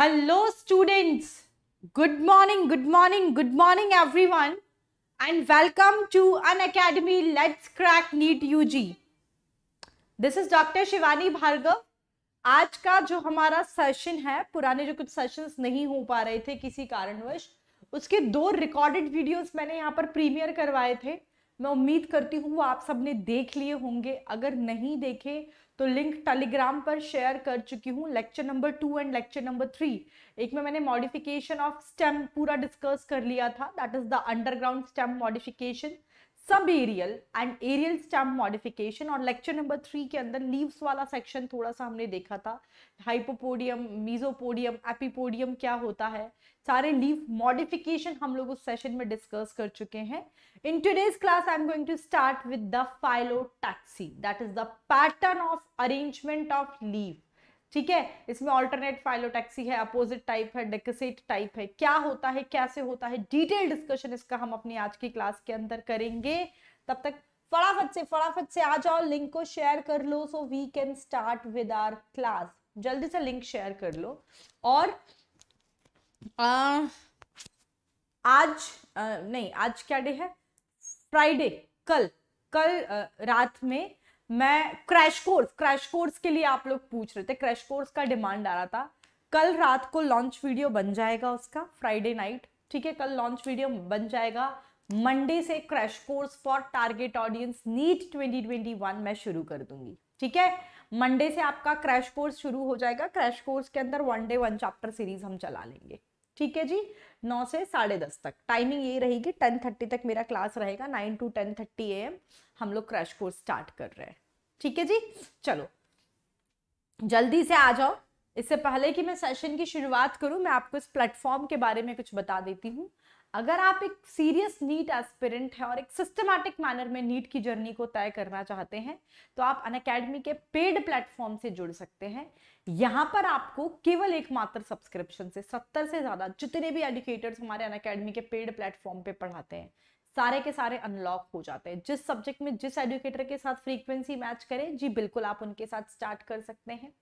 Hello students. Good morning, good morning, good morning everyone and welcome to an academy Let's Crack NEET UG. This is Dr. Shivani Bhargav. आज का जो हमारा session है पुराने जो कुछ सेशंस नहीं हो पा रहे थे किसी कारणवश उसके दो रिकॉर्डेड वीडियोस मैंने यहाँ पर प्रीमियर करवाए थे मैं उम्मीद करती हूँ वो आप सबने देख लिए होंगे अगर नहीं देखे तो लिंक टेलीग्राम पर शेयर कर चुकी हूँ lecture number two and lecture number three एक में मैंने मॉडिफिकेशन ऑफ स्टेम पूरा डिस्कस कर लिया था that is the underground stem modification subaerial and aerial stem modification और लेक्चर नंबर थ्री के अंदर लीव्स वाला सेक्शन थोड़ा सा हमने देखा था हाइपोपोडियम मीजोपोडियम एपिपोडियम क्या होता है सारे लीव मॉडिफिकेशन हम लोग उस सेशन में डिस्कस कर चुके हैं in today's class I am going to start with the phyllotaxy that is the pattern of arrangement of leave ठीक है इसमें ऑल्टरनेट फाइलोटैक्सी है अपोजिट टाइप है डेकसेट टाइप है क्या होता है कैसे होता है डिटेल डिस्कशन इसका हम अपनी आज की क्लास के अंदर करेंगे तब तक फटाफट से फटाफट से आ जाओ लिंक को शेयर कर लो so we can start with our class जल्दी से लिंक शेयर कर लो और आ, आज आ, नहीं आज क्या डे है फ्राइडे कल कल आ, रात में मैं क्रैश कोर्स क्रैश कोर्स के लिए आप लोग पूछ रहे थे क्रैश कोर्स का डिमांड आ रहा था कल रात को लॉन्च वीडियो बन जाएगा उसका फ्राइडे नाइट ठीक है कल लॉन्च वीडियो बन जाएगा मंडे से crash course for target audience NEET 2021 मैं शुरू कर दूंगी ठीक है मंडे से आपका क्रैश कोर्स शुरू हो जाएगा क्रैश कोर्स के अंदर one day one chapter series हम चला लेंगे ठीक है जी नौ से साढ़े दस तक टाइमिंग ये रहेगी टेन थर्टी तक मेरा क्लास रहेगा nine to ten thirty A M हम लोग क्रैश कोर्स स्टार्ट कर रहे हैं ठीक है जी चलो जल्दी से आ जाओ इससे पहले कि मैं सेशन की शुरुआत करूं मैं आपको इस प्लेटफॉर्म के बारे में कुछ बता देती हूँ अगर आप एक सीरियस नीट एस्पिरेंट हैं और एक सिस्टमैटिक मैनर में नीट की जर्नी को तय करना चाहते हैं तो आप अन के पेड प्लेटफॉर्म से जुड़ सकते हैं यहां पर आपको केवल एकमात्र सब्सक्रिप्शन से सत्तर से ज़्यादा जितने भी एडुकेटर्स हमारे अन के पेड प्लेटफॉर्म पे पढ़ाते हैं सारे के सारे अनलॉक हो जाते हैं जिस सब्जेक्ट में जिस एडुकेटर के साथ फ्रीक्वेंसी मैच करें जी बिल्कुल आप उनके साथ स्टार्ट कर सकते हैं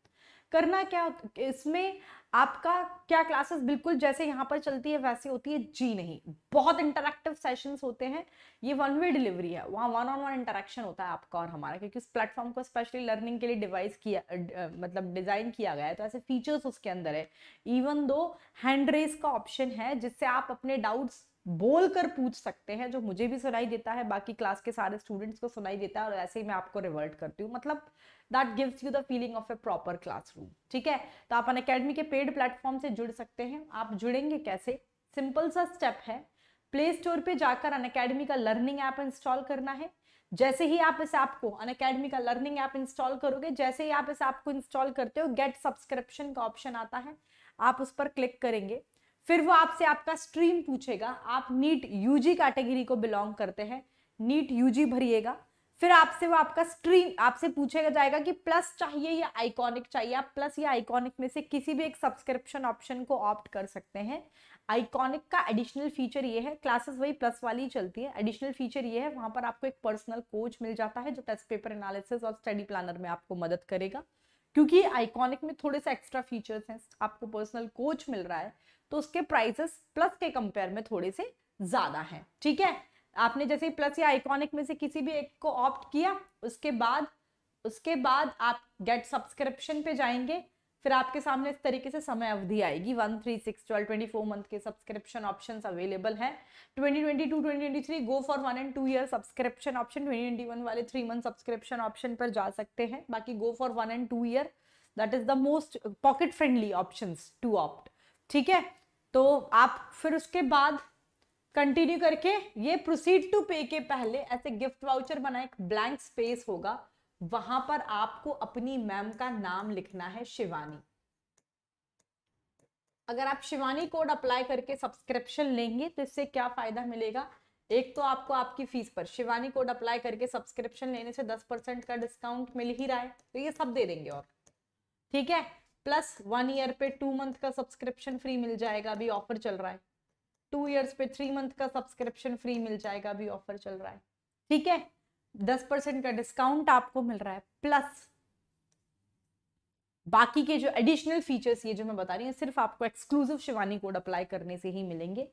करना क्या इसमें आपका क्या क्लासेस बिल्कुल जैसे यहाँ पर चलती है वैसे होती है जी नहीं बहुत इंटरेक्टिव सेशंस होते हैं ये वन वे डिलीवरी है वहाँ वन ऑन वन इंटरेक्शन होता है आपका और हमारा क्योंकि उस प्लेटफॉर्म को स्पेशली लर्निंग के लिए डिवाइस किया मतलब डिज़ाइन किया गया है तो ऐसे फीचर्स उसके अंदर है इवन दो हैंड रेस का ऑप्शन है जिससे आप अपने डाउट्स बोल कर पूछ सकते हैं जो मुझे भी सुनाई देता है बाकी क्लास के सारे स्टूडेंट्स को सुनाई देता है और ऐसे ही मैं आपको रिवर्ट करती हूँ मतलब that gives you the feeling of a proper classroom ठीक है तो आप अन अकेडमी के पेड प्लेटफॉर्म से जुड़ सकते हैं आप जुड़ेंगे कैसे सिंपल सा स्टेप है प्ले स्टोर पर जाकर अन अकेडमी का लर्निंग ऐप इंस्टॉल करना है जैसे ही आप इस ऐप को अन अकेडमी का लर्निंग ऐप इंस्टॉल करोगे जैसे ही आप इस ऐप को इंस्टॉल करते हो गेट सब्सक्रिप्शन का ऑप्शन आता है आप उस पर क्लिक करेंगे फिर वो आपसे आपका स्ट्रीम पूछेगा आप नीट यूजी कैटेगरी को बिलोंग करते हैं नीट यूजी भरिएगा फिर आपसे वो आपका स्ट्रीम आपसे पूछेगा जाएगा कि प्लस चाहिए या आइकॉनिक चाहिए आप प्लस या आइकॉनिक में से किसी भी एक सब्सक्रिप्शन ऑप्शन को ऑप्ट कर सकते हैं आइकॉनिक का एडिशनल फीचर ये है क्लासेस वही प्लस वाली चलती है एडिशनल फीचर ये है वहां पर आपको एक पर्सनल कोच मिल जाता है जो टेस्ट पेपर एनालिसिस और स्टडी प्लानर में आपको मदद करेगा क्योंकि आइकॉनिक में थोड़े से एक्स्ट्रा फीचर्स हैं आपको पर्सनल कोच मिल रहा है तो उसके प्राइसेस प्लस के कंपेयर में थोड़े से ज़्यादा हैं ठीक है आपने जैसे प्लस या आइकॉनिक में से किसी भी एक को ऑप्ट किया उसके बाद उसके बाद आप गेट सब्सक्रिप्शन पे जाएंगे फिर आपके सामने इस तरीके से समय अवधि आएगी one three six twelve twenty four month के सब्सक्रिप्शन ऑप्शन अवेलेबल है twenty twenty two twenty twenty three go for one and two year subscription option twenty twenty one वाले थ्री मंथ सब्सक्रिप्शन ऑप्शन पर जा सकते हैं बाकी go for one and two year that is the most pocket friendly option to opt ठीक है तो आप फिर उसके बाद कंटिन्यू करके ये प्रोसीड टू पे के पहले ऐसे गिफ्ट वाउचर बना एक ब्लैंक स्पेस होगा वहां पर आपको अपनी मैम का नाम लिखना है शिवानी अगर आप शिवानी कोड अप्लाई करके सब्सक्रिप्शन लेंगे तो इससे क्या फायदा मिलेगा एक तो आपको आपकी फीस पर शिवानी कोड अप्लाई करके सब्सक्रिप्शन लेने से दस परसेंट का डिस्काउंट मिल ही रहा है तो ये सब दे देंगे और ठीक है प्लस वन ईयर पे टू मंथ का सब्सक्रिप्शन फ्री मिल जाएगा अभी ऑफर चल रहा है टू ईयर्स पे थ्री मंथ का सब्सक्रिप्शन फ्री मिल जाएगा अभी ऑफर चल रहा है ठीक है दस परसेंट का डिस्काउंट आपको मिल रहा है प्लस बाकी के जो एडिशनल फीचर्स ये जो मैं बता रही हूँ सिर्फ आपको एक्सक्लूसिव शिवानी कोड अप्लाई करने से ही मिलेंगे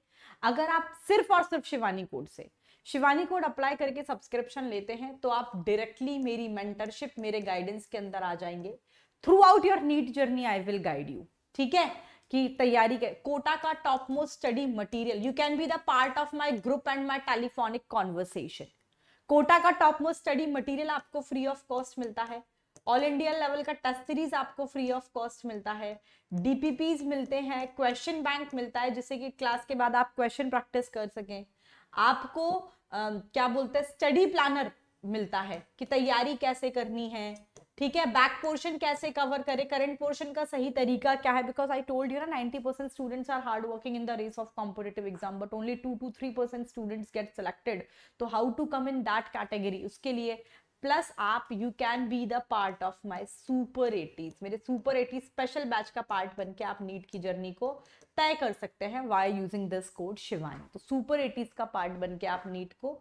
अगर आप सिर्फ और सिर्फ शिवानी कोड से शिवानी कोड अप्लाई करके सब्सक्रिप्शन लेते हैं तो आप डायरेक्टली मेरी मेंटरशिप मेरे गाइडेंस के अंदर आ जाएंगे throughout your NEET journey I will guide you ठीक है कि तैयारी के कोटा का top most study material you can be the part of my group and my telephonic conversation Kota का टॉप मोस्ट स्टडी मटेरियल आपको फ्री ऑफ कॉस्ट मिलता है ऑल इंडिया लेवल का टेस्ट सीरीज आपको फ्री ऑफ कॉस्ट मिलता है DPPs मिलते हैं क्वेश्चन बैंक मिलता है जिससे कि क्लास के बाद आप क्वेश्चन प्रैक्टिस कर सकें आपको आ, क्या बोलते हैं स्टडी प्लानर मिलता है कि तैयारी कैसे करनी है ठीक है बैक पोर्शन कैसे कवर करें करंट पोर्शन का सही तरीका क्या है बिकॉज आई टोल्ड यू ना 90 percent students are hard working in the race of competitive exam but only two two three percent students get selected तो how to come in that category उसके लिए plus आप you can be the part of my super eighties मेरे super eighties special batch का part बन के आप NEET की जर्नी को तय कर सकते हैं by using this code Shivani तो सुपर एटीज का पार्ट बन के आप नीट को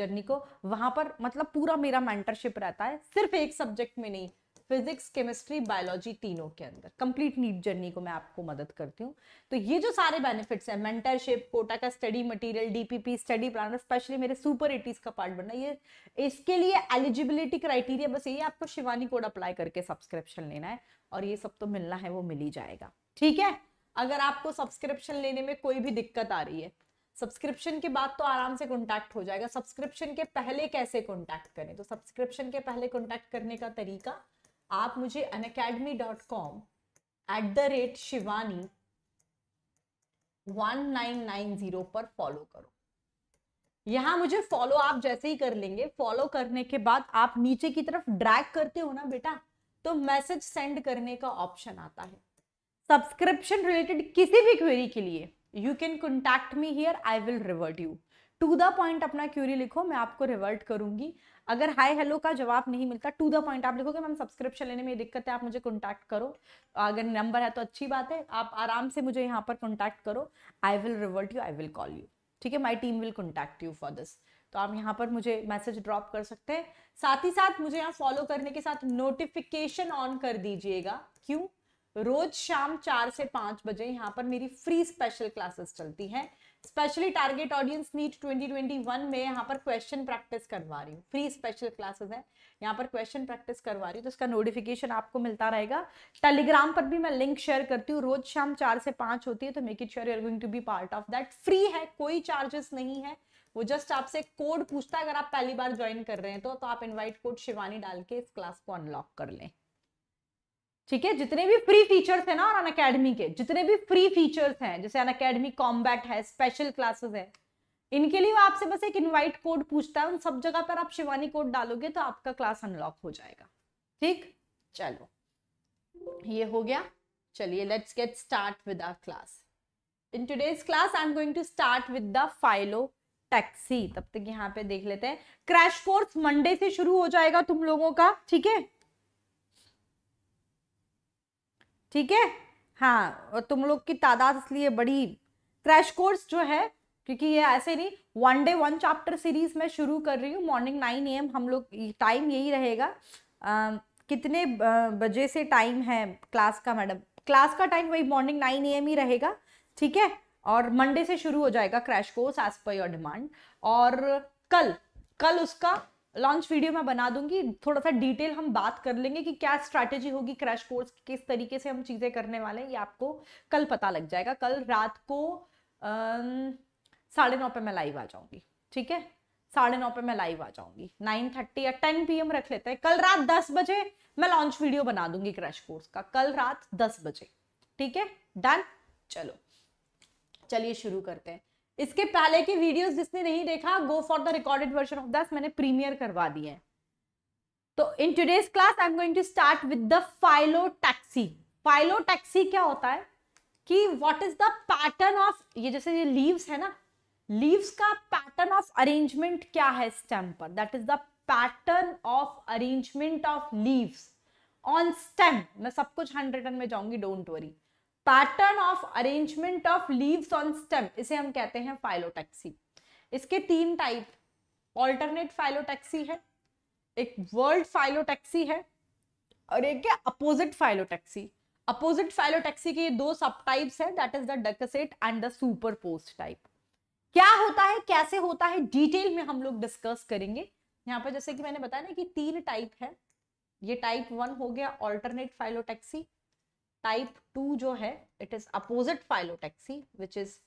जर्नी को वहां पर मतलब पूरा मेरा मेंटरशिप रहता है सिर्फ एक सब्जेक्ट में नहीं फिजिक्स केमिस्ट्री बायोलॉजी तीनों के अंदर कंप्लीट नीट जर्नी को मैं आपको मदद करती हूँ तो ये जो सारे बेनिफिट्स हैं मेंटरशिप कोटा का study material DPP study plan specially मेरे सुपर एटीज का पार्ट बनना ये इसके लिए एलिजिबिलिटी क्राइटेरिया बस यही आपको शिवानी कोड अप्लाई करके सब्सक्रिप्शन लेना है और ये सब तो मिलना है वो मिल ही जाएगा ठीक है अगर आपको सब्सक्रिप्शन लेने में कोई भी दिक्कत आ रही है सब्सक्रिप्शन के बाद तो आराम से कॉन्टैक्ट हो जाएगा सब्सक्रिप्शन के पहले कैसे कॉन्टैक्ट करें तो सब्सक्रिप्शन के पहले कॉन्टैक्ट करने का तरीका आप मुझे Unacademy dot com at the rate Shivani one nine nine zero पर फॉलो करो यहां मुझे फॉलो आप जैसे ही कर लेंगे फॉलो करने के बाद आप नीचे की तरफ ड्रैग करते हो ना बेटा तो मैसेज सेंड करने का ऑप्शन आता है सब्सक्रिप्शन रिलेटेड किसी भी क्वेरी के लिए you can contact me here I will revert you to the point अपना क्यूरी लिखो मैं आपको रिवर्ट करूंगी अगर हाई हेलो का जवाब नहीं मिलता टू द पॉइंट आप लिखोगे मैम सब्सक्रिप्शन लेने में दिक्कत है आप मुझे कॉन्टैक्ट करो अगर नंबर है तो अच्छी बात है आप आराम से मुझे यहाँ पर कॉन्टैक्ट करो I will revert you I will call you ठीक है my team will contact you for this तो आप यहाँ पर मुझे मैसेज ड्रॉप कर सकते हैं साथ ही साथ मुझे यहाँ फॉलो करने के साथ नोटिफिकेशन ऑन कर दीजिएगा क्यों रोज शाम चार से पांच बजे यहाँ पर मेरी फ्री स्पेशल क्लासेस चलती हैं स्पेशली टारगेट ऑडियंस नीट 2021 में यहाँ पर क्वेश्चन प्रैक्टिस करवा रही हूँ फ्री स्पेशल क्लासेस है यहाँ पर क्वेश्चन प्रैक्टिस करवा रही हूँ तो उसका नोटिफिकेशन आपको मिलता रहेगा टेलीग्राम पर भी मैं लिंक शेयर करती हूँ रोज शाम चार से पांच होती है तो make it sure you're going to be part of that free है कोई चार्जेस नहीं है वो जस्ट आपसे कोड पूछता है अगर आप पहली बार ज्वाइन कर रहे हैं तो, तो आप इन्वाइट कोड शिवानी डाल के इस क्लास को अनलॉक कर लें ठीक है जितने भी फ्री फीचर्स है ना और अनकेडमी के जितने भी फ्री फीचर्स हैं जैसे अनकेडमी कॉम्बैट है स्पेशल क्लासेस है इनके लिए वो आपसे बस एक इनवाइट कोड पूछता है उन सब जगह पर आप शिवानी कोड डालोगे तो आपका क्लास अनलॉक हो जाएगा ठीक चलो ये हो गया चलिए let's get start with our class in today's class I am going to start with the phyllotaxy तब तक यहाँ पे देख लेते हैं क्रैश कोर्स मंडे से शुरू हो जाएगा तुम लोगों का ठीक है ठीक है हाँ और तुम लोग की तादाद इसलिए बड़ी क्रैश कोर्स जो है क्योंकि ये ऐसे नहीं one day one chapter series मैं शुरू कर रही हूँ मॉर्निंग नाइन ए हम लोग टाइम यही रहेगा आ, कितने बजे से टाइम है क्लास का मैडम क्लास का टाइम वही मॉर्निंग नाइन ए ही रहेगा ठीक है और मंडे से शुरू हो जाएगा crash course as per your demand और कल कल उसका लॉन्च वीडियो मैं बना दूंगी थोड़ा सा डिटेल हम बात कर लेंगे कि क्या स्ट्रैटेजी होगी क्रैश कोर्स किस तरीके से हम चीज़ें करने वाले हैं ये आपको कल पता लग जाएगा कल रात को साढ़े नौ पे मैं लाइव आ जाऊंगी ठीक है साढ़े नौ पे मैं लाइव आ जाऊंगी नाइन थर्टी या टेन पी रख लेते हैं कल रात दस बजे मैं लॉन्च वीडियो बना दूंगी क्रैश कोर्स का कल रात दस बजे ठीक है डन चलो चलिए शुरू करते हैं इसके पहले के वीडियोस जिसने नहीं देखा go for the recorded version of this मैंने प्रीमियर करवा दी है तो in today's class I am going to start with the phyllotaxy phyllotaxy क्या होता है कि what is the pattern of ये जैसे ये लीव्स है ना लीव्स का पैटर्न ऑफ अरेंजमेंट क्या है स्टेम पर that is the pattern of arrangement of leaves on stem मैं सब कुछ हंड्रेड में जाऊंगी don't worry pattern of arrangement of leaves on stem इसे हम कहते हैं फाइलोटैक्सी इसके तीन टाइप ऑल्टरनेट फाइलोटैक्सी है एक वर्ल्ड फाइलोटैक्सी है और एक है अपोजिट फाइलोटैक्सी अपोजिट फाइलोटैक्सी के दो सब टाइप्स है that is the decussate and the superposed type क्या होता है कैसे होता है डिटेल में हम लोग डिस्कस करेंगे यहाँ पर जैसे कि मैंने बताया ना कि तीन टाइप है ये टाइप वन हो गया ऑल्टरनेट फाइलोटैक्सी टाइप टू जो है it is opposite phyllotaxy which is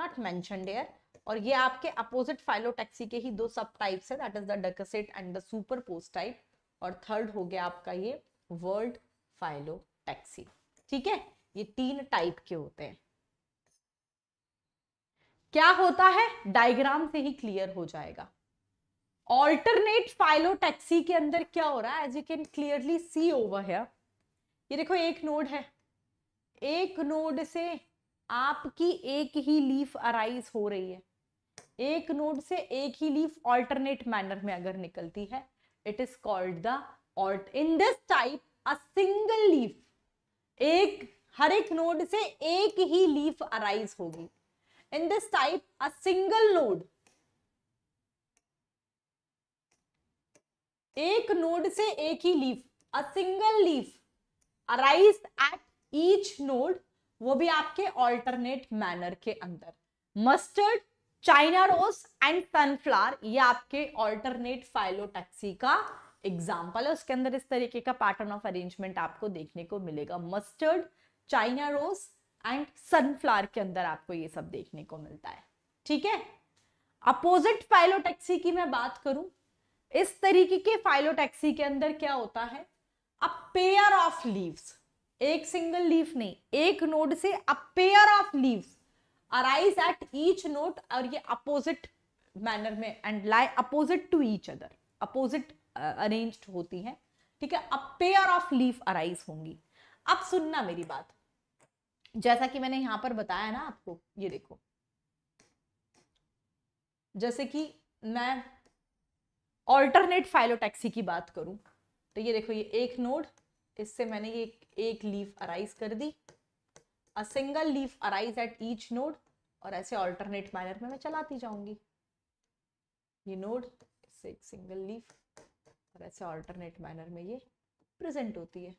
not मैं और ये आपके अपोजिट फाइलोटैक्सी के ही दो सब टाइप्स है that is the decussate and the superposed type और थर्ड हो गया आपका ये वर्ल्ड फाइलोटैक्सी ठीक है ये तीन टाइप के होते हैं क्या होता है डायग्राम से ही क्लियर हो जाएगा ऑल्टरनेट फाइलोटैक्सी के अंदर क्या हो रहा है as you can clearly see over है ये देखो एक नोड है एक नोड से आपकी एक ही लीफ अराइज हो रही है एक नोड से एक ही लीफ ऑल्टरनेट मैनर में अगर निकलती है it is called the alt in this type a single leaf एक हर एक नोड से एक ही लीफ अराइज होगी in this type a single node एक नोड से एक ही leaf a single leaf arise at each node वो भी आपके ऑल्टरनेट मैनर के अंदर mustard China rose and sunflower ये आपके ऑल्टरनेट फाइलोटैक्सी का एग्जाम्पल है उसके अंदर इस तरीके का पैटर्न ऑफ अरेंजमेंट आपको देखने को मिलेगा mustard China rose and sunflower के अंदर आपको ये सब देखने को मिलता है ठीक है अपोजिट फाइलोटैक्सी की मैं बात करूं इस तरीके के फाइलोटैक्सी के अंदर क्या होता है अ पेयर ऑफ लीव्स एक सिंगल लीफ नहीं एक नोड से a pair of leave arise at each node और ये अपोजिट मैनर में and lie opposite to each other opposite arrange होती है ठीक है a pair of leaf arise होंगी अब सुनना मेरी बात जैसा कि मैंने यहां पर बताया ना आपको ये देखो जैसे कि मैं ऑल्टरनेट फाइलोटैक्सी की बात करूं तो ये देखो ये एक नोड इससे मैंने ये एक एक लीफ अराइज कर दी a single leaf arise at each node और ऐसे ऑल्टरनेट मैनर में मैं चलाती जाऊंगी ये नोड इससे एक सिंगल लीफ और ऐसे ऑल्टरनेट मैनर में ये प्रेजेंट होती है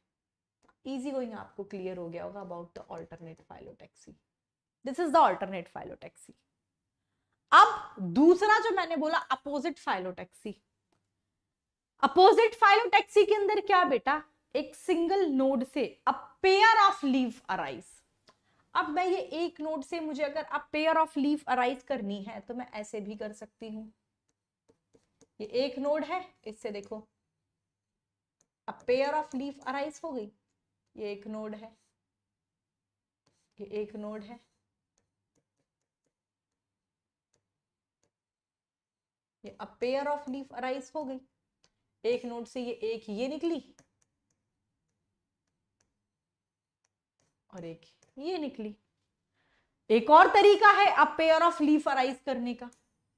ईजी गोइंग आपको क्लियर हो गया होगा about the alternate phyllotaxy this is the alternate phyllotaxy अब दूसरा जो मैंने बोला अपोजिट फाइलोटैक्सी अपोजिट फाइलोटैक्सी के अंदर क्या बेटा एक सिंगल नोड से a pair of leave arise अब मैं ये एक नोड से मुझे अगर अब पेयर ऑफ लीव अराइज करनी है तो मैं ऐसे भी कर सकती हूं ये एक नोड है इससे देखो a pair of leaf arise हो गई ये एक नोड है ये एक नोड है ये a pair of leave arise हो गई एक नोड से ये एक ये निकली और एक ये निकली एक और तरीका है अब पेयर ऑफ लीफ अराइज करने का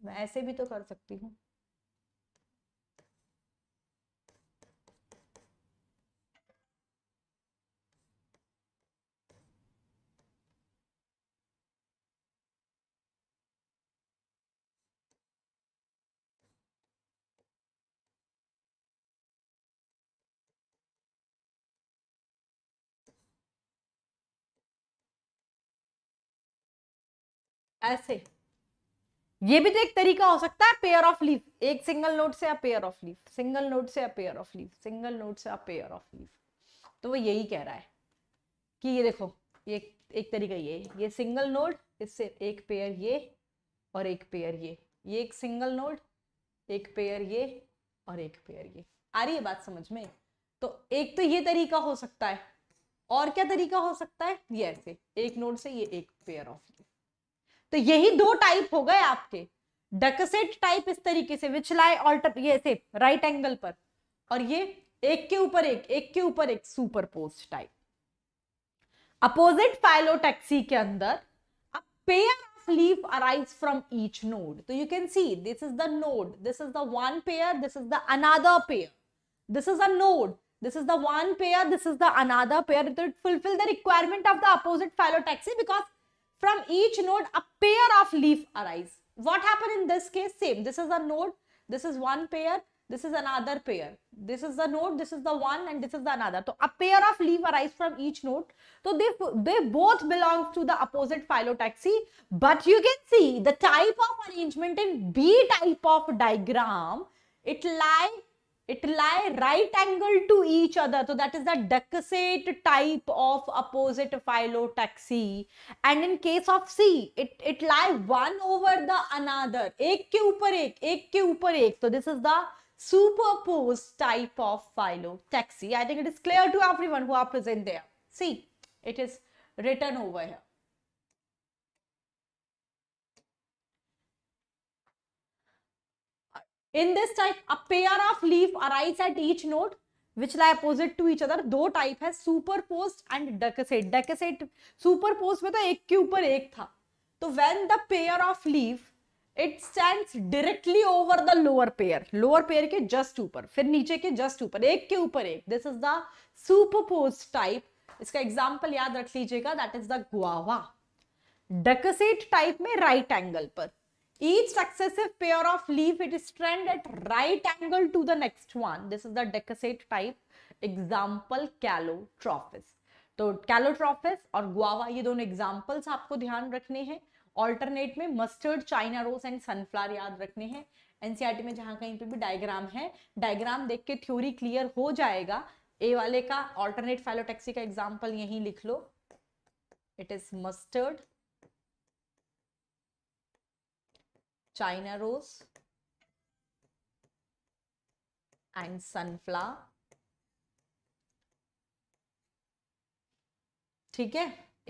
मैं ऐसे भी तो कर सकती हूँ ऐसे ये भी तो एक तरीका हो सकता है पेयर ऑफ लीफ एक सिंगल नोट से आप pair of leaf single node से आप pair of leaf single node से आप पेयर ऑफ लीफ तो वो यही कह रहा है कि ये देखो ये एक तरीका ये ये सिंगल नोट इससे एक पेयर ये और एक पेयर ये ये एक सिंगल नोट एक पेयर ये और एक पेयर ये आ रही है बात समझ में तो एक तो ये तरीका हो सकता है और क्या तरीका हो सकता है ये ऐसे एक नोट से ये एक पेयर ऑफ लीफ तो यही दो टाइप हो गए आपके डकसेट टाइप इस तरीके से विचलाए ऑल्टर ये ऐसे राइट एंगल पर और ये एक के ऊपर एक एक के ऊपर एक superposed type opposite phyllotaxy के अंदर pair of leaf arise from each node तो you can see this is the node this is the one pair this is the another pair this is a node this is the one pair this is the another pair it fulfil the requirement of the opposite phyllotaxy because From each node, a pair of leaf arise. What happened in this case? Same. This is a node. This is one pair. This is another pair. This is the node. This is the one and this is the another. So a pair of leaf arise from each node. So they, they both belong to the opposite phylotaxy. But you can see the type of arrangement in B type of diagram. It like it lie right angle to each other so that is the decussate type of opposite phyllotaxy and in case of c it it lie one over the another ek ke upar ek ek ke upar ek so this is the superposed type of phyllotaxy i think it is clear to everyone who are present there see it is written over here in this type a pair of leaf arise at each node which lie opposite to each other दो type है superposed and decussate decussate superposed में तो एक के ऊपर एक था तो when the pair of leave it stand directly over the lower pair lower pair के जस्ट ऊपर फिर नीचे के जस्ट ऊपर एक के ऊपर एक this is the superposed type इसका एग्जाम्पल याद रख लीजिएगा that is the guava decussate type में राइट एंगल पर Each successive pair of leaf, it is trend at right angle to the next one. This is the decussate type. Example, calotrophis. तो calotropis और guava ये दोनों examples आपको ध्यान रखने हैं ऑल्टरनेट में mustard China rose and sunflower याद रखने हैं एनसीईआरटी e में जहां कहीं पे भी डायग्राम है डायग्राम देख के थ्योरी क्लियर हो जाएगा ए वाले का ऑल्टरनेट फाइलोटेक्सी का एग्जाम्पल यहीं लिख लो it is mustard china rose and sunflower ठीक है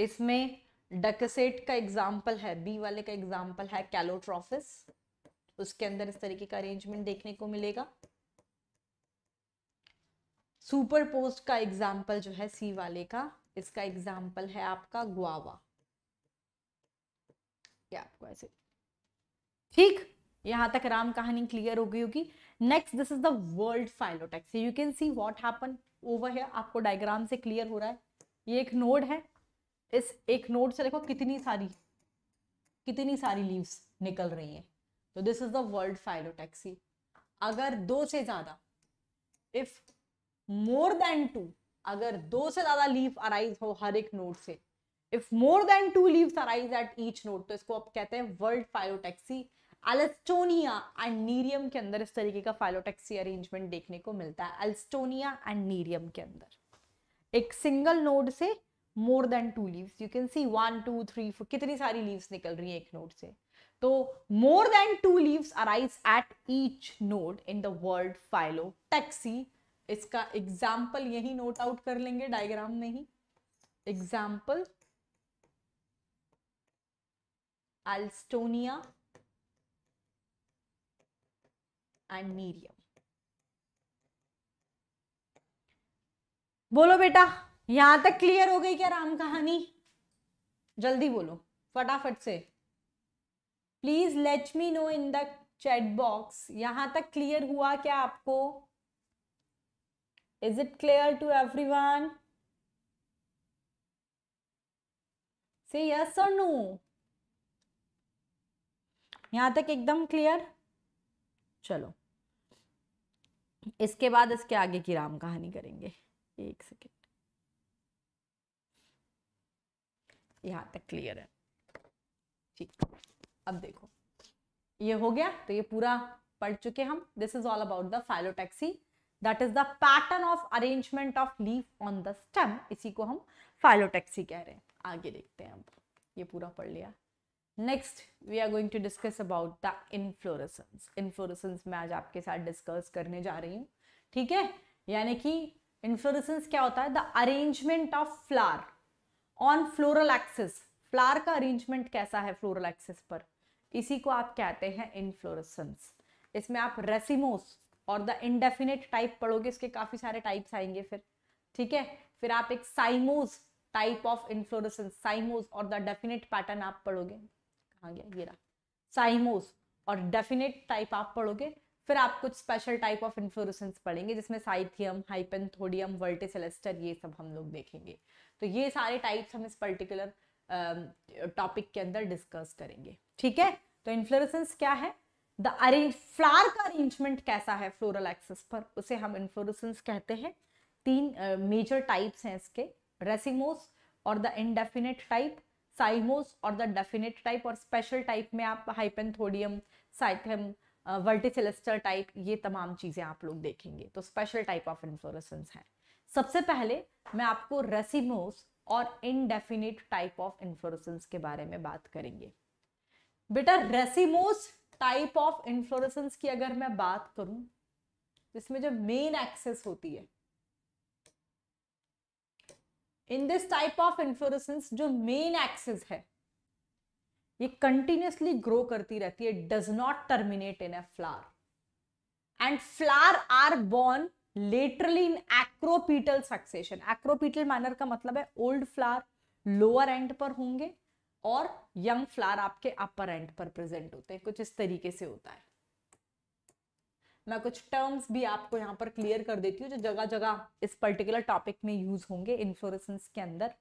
इसमें डकसेट का एग्जाम्पल है बी वाले का एग्जाम्पल है कैलोट्रॉफिस उसके अंदर इस तरीके का अरेंजमेंट देखने को मिलेगा सुपर पोस्ट का एग्जाम्पल जो है सी वाले का इसका एग्जाम्पल है आपका गुआवा या आपको ऐसे ठीक यहां तक राम कहानी क्लियर हो गई होगी next this is the whorled phyllotaxy you can see what happen over है आपको डायग्राम से क्लियर हो रहा है ये एक नोड है इस एक नोड से देखो कितनी सारी कितनी सारी लीव्स निकल रही हैं तो this is the whorled phyllotaxy अगर दो से ज्यादा इफ मोर देन टू अगर दो से ज्यादा लीव अराइज हो हर एक नोड से if more than two leaves arise at each node तो इसको आप कहते हैं whorled phyllotaxy alstonia and nerium के अंदर इस तरीके का फाइलोटेक्सी अरेंजमेंट देखने को मिलता है अल्स्टोनिया एंड नीरियम के अंदर एक सिंगल नोड से more than two leaves you can see one two three four कितनी सारी लीव्स निकल रही है एक नोड से तो more than two leaves arise at each node in the whorled phyllotaxy इसका एग्जाम्पल यही नोट आउट कर लेंगे डायग्राम में ही एग्जाम्पल एल्स्टोनिया एंड मीडियम बोलो बेटा यहां तक क्लियर हो गई क्या राम कहानी जल्दी बोलो फटाफट से please let me know in the chat box यहां तक क्लियर हुआ क्या आपको is it clear to everyone से यस और नो यहां तक एकदम क्लियर चलो इसके बाद इसके आगे की राम कहानी करेंगे एक सेकेंड यहाँ तक क्लियर है ठीक अब देखो ये हो गया तो ये पूरा पढ़ चुके हम this is all about the phyllotaxy that is the pattern of arrangement of leave on the stem इसी को हम फाइलोटैक्सी कह रहे हैं आगे देखते हैं अब ये पूरा पढ़ लिया next we are going to discuss about the inflorescence inflorescence मैं आज आपके साथ डिस्कस करने जा रही हूँ ठीक है यानी कि इन्फ्लोरेसेंस क्या होता है the arrangement of flower on floral axis flower का अरेंजमेंट कैसा है फ्लोरल एक्सिस पर इसी को आप कहते हैं इन्फ्लोरेसेंस इसमें आप रेसिमोस और द इनडेफिनेट टाइप पढ़ोगे इसके काफ़ी सारे टाइप्स आएंगे फिर ठीक है फिर आप एक cymose type of inflorescence cymose और द डेफिनेट पैटर्न आप पढ़ोगे आ गया ये रहा साइमोस और डेफिनेट टाइप आप पढ़ोगे फिर आप कुछ स्पेशल टाइप ऑफ इन्फ्लोरेसेंस पढ़ेंगे जिसमें साइथियम हाइपेंथोडियम वर्टिसेलेस्टर ये सब हम लोग देखेंगे तो ये सारे टाइप्स हम इस पर्टिकुलर टॉपिक के अंदर डिस्कस करेंगे ठीक है तो इन्फ्लोरेसेंस क्या है द अरेंज फ्लावर का अरेंजमेंट कैसा है फ्लोरल एक्सेस पर उसे हम इन्फ्लोरेसेंस कहते हैं तीन मेजर टाइप्स हैं इसके रेसिमोस और द इनडेफिनेट टाइप साइमोस और द डेफिनेट टाइप और स्पेशल टाइप में आप हाइपेंथोडियम साइथम वर्टिसलेस्टर टाइप ये तमाम चीज़ें आप लोग देखेंगे तो स्पेशल टाइप ऑफ इन्फ्लोरेसेंस है सबसे पहले मैं आपको रेसिमोस और इनडेफिनेट टाइप ऑफ इन्फ्लोरेसेंस के बारे में बात करेंगे बेटा रेसिमोस टाइप ऑफ इन्फ्लोरेसेंस की अगर मैं बात करूं इसमें जो मेन एक्सेस होती है in this type of inflorescence जो मेन एक्सिस है ये कंटिन्यूसली ग्रो करती रहती है does not terminate in a flower and flower are born laterally in acropetal succession acropetal manner का मतलब है ओल्ड फ्लावर लोअर एंड पर होंगे और यंग फ्लावर आपके अपर एंड पर प्रेजेंट होते हैं कुछ इस तरीके से होता है मैं कुछ टर्म्स भी आपको यहाँ पर क्लियर कर देती हूँ जो जगह जगह इस पर्टिकुलर टॉपिक में यूज होंगे इन्फ्लोरेसेंस के अंदर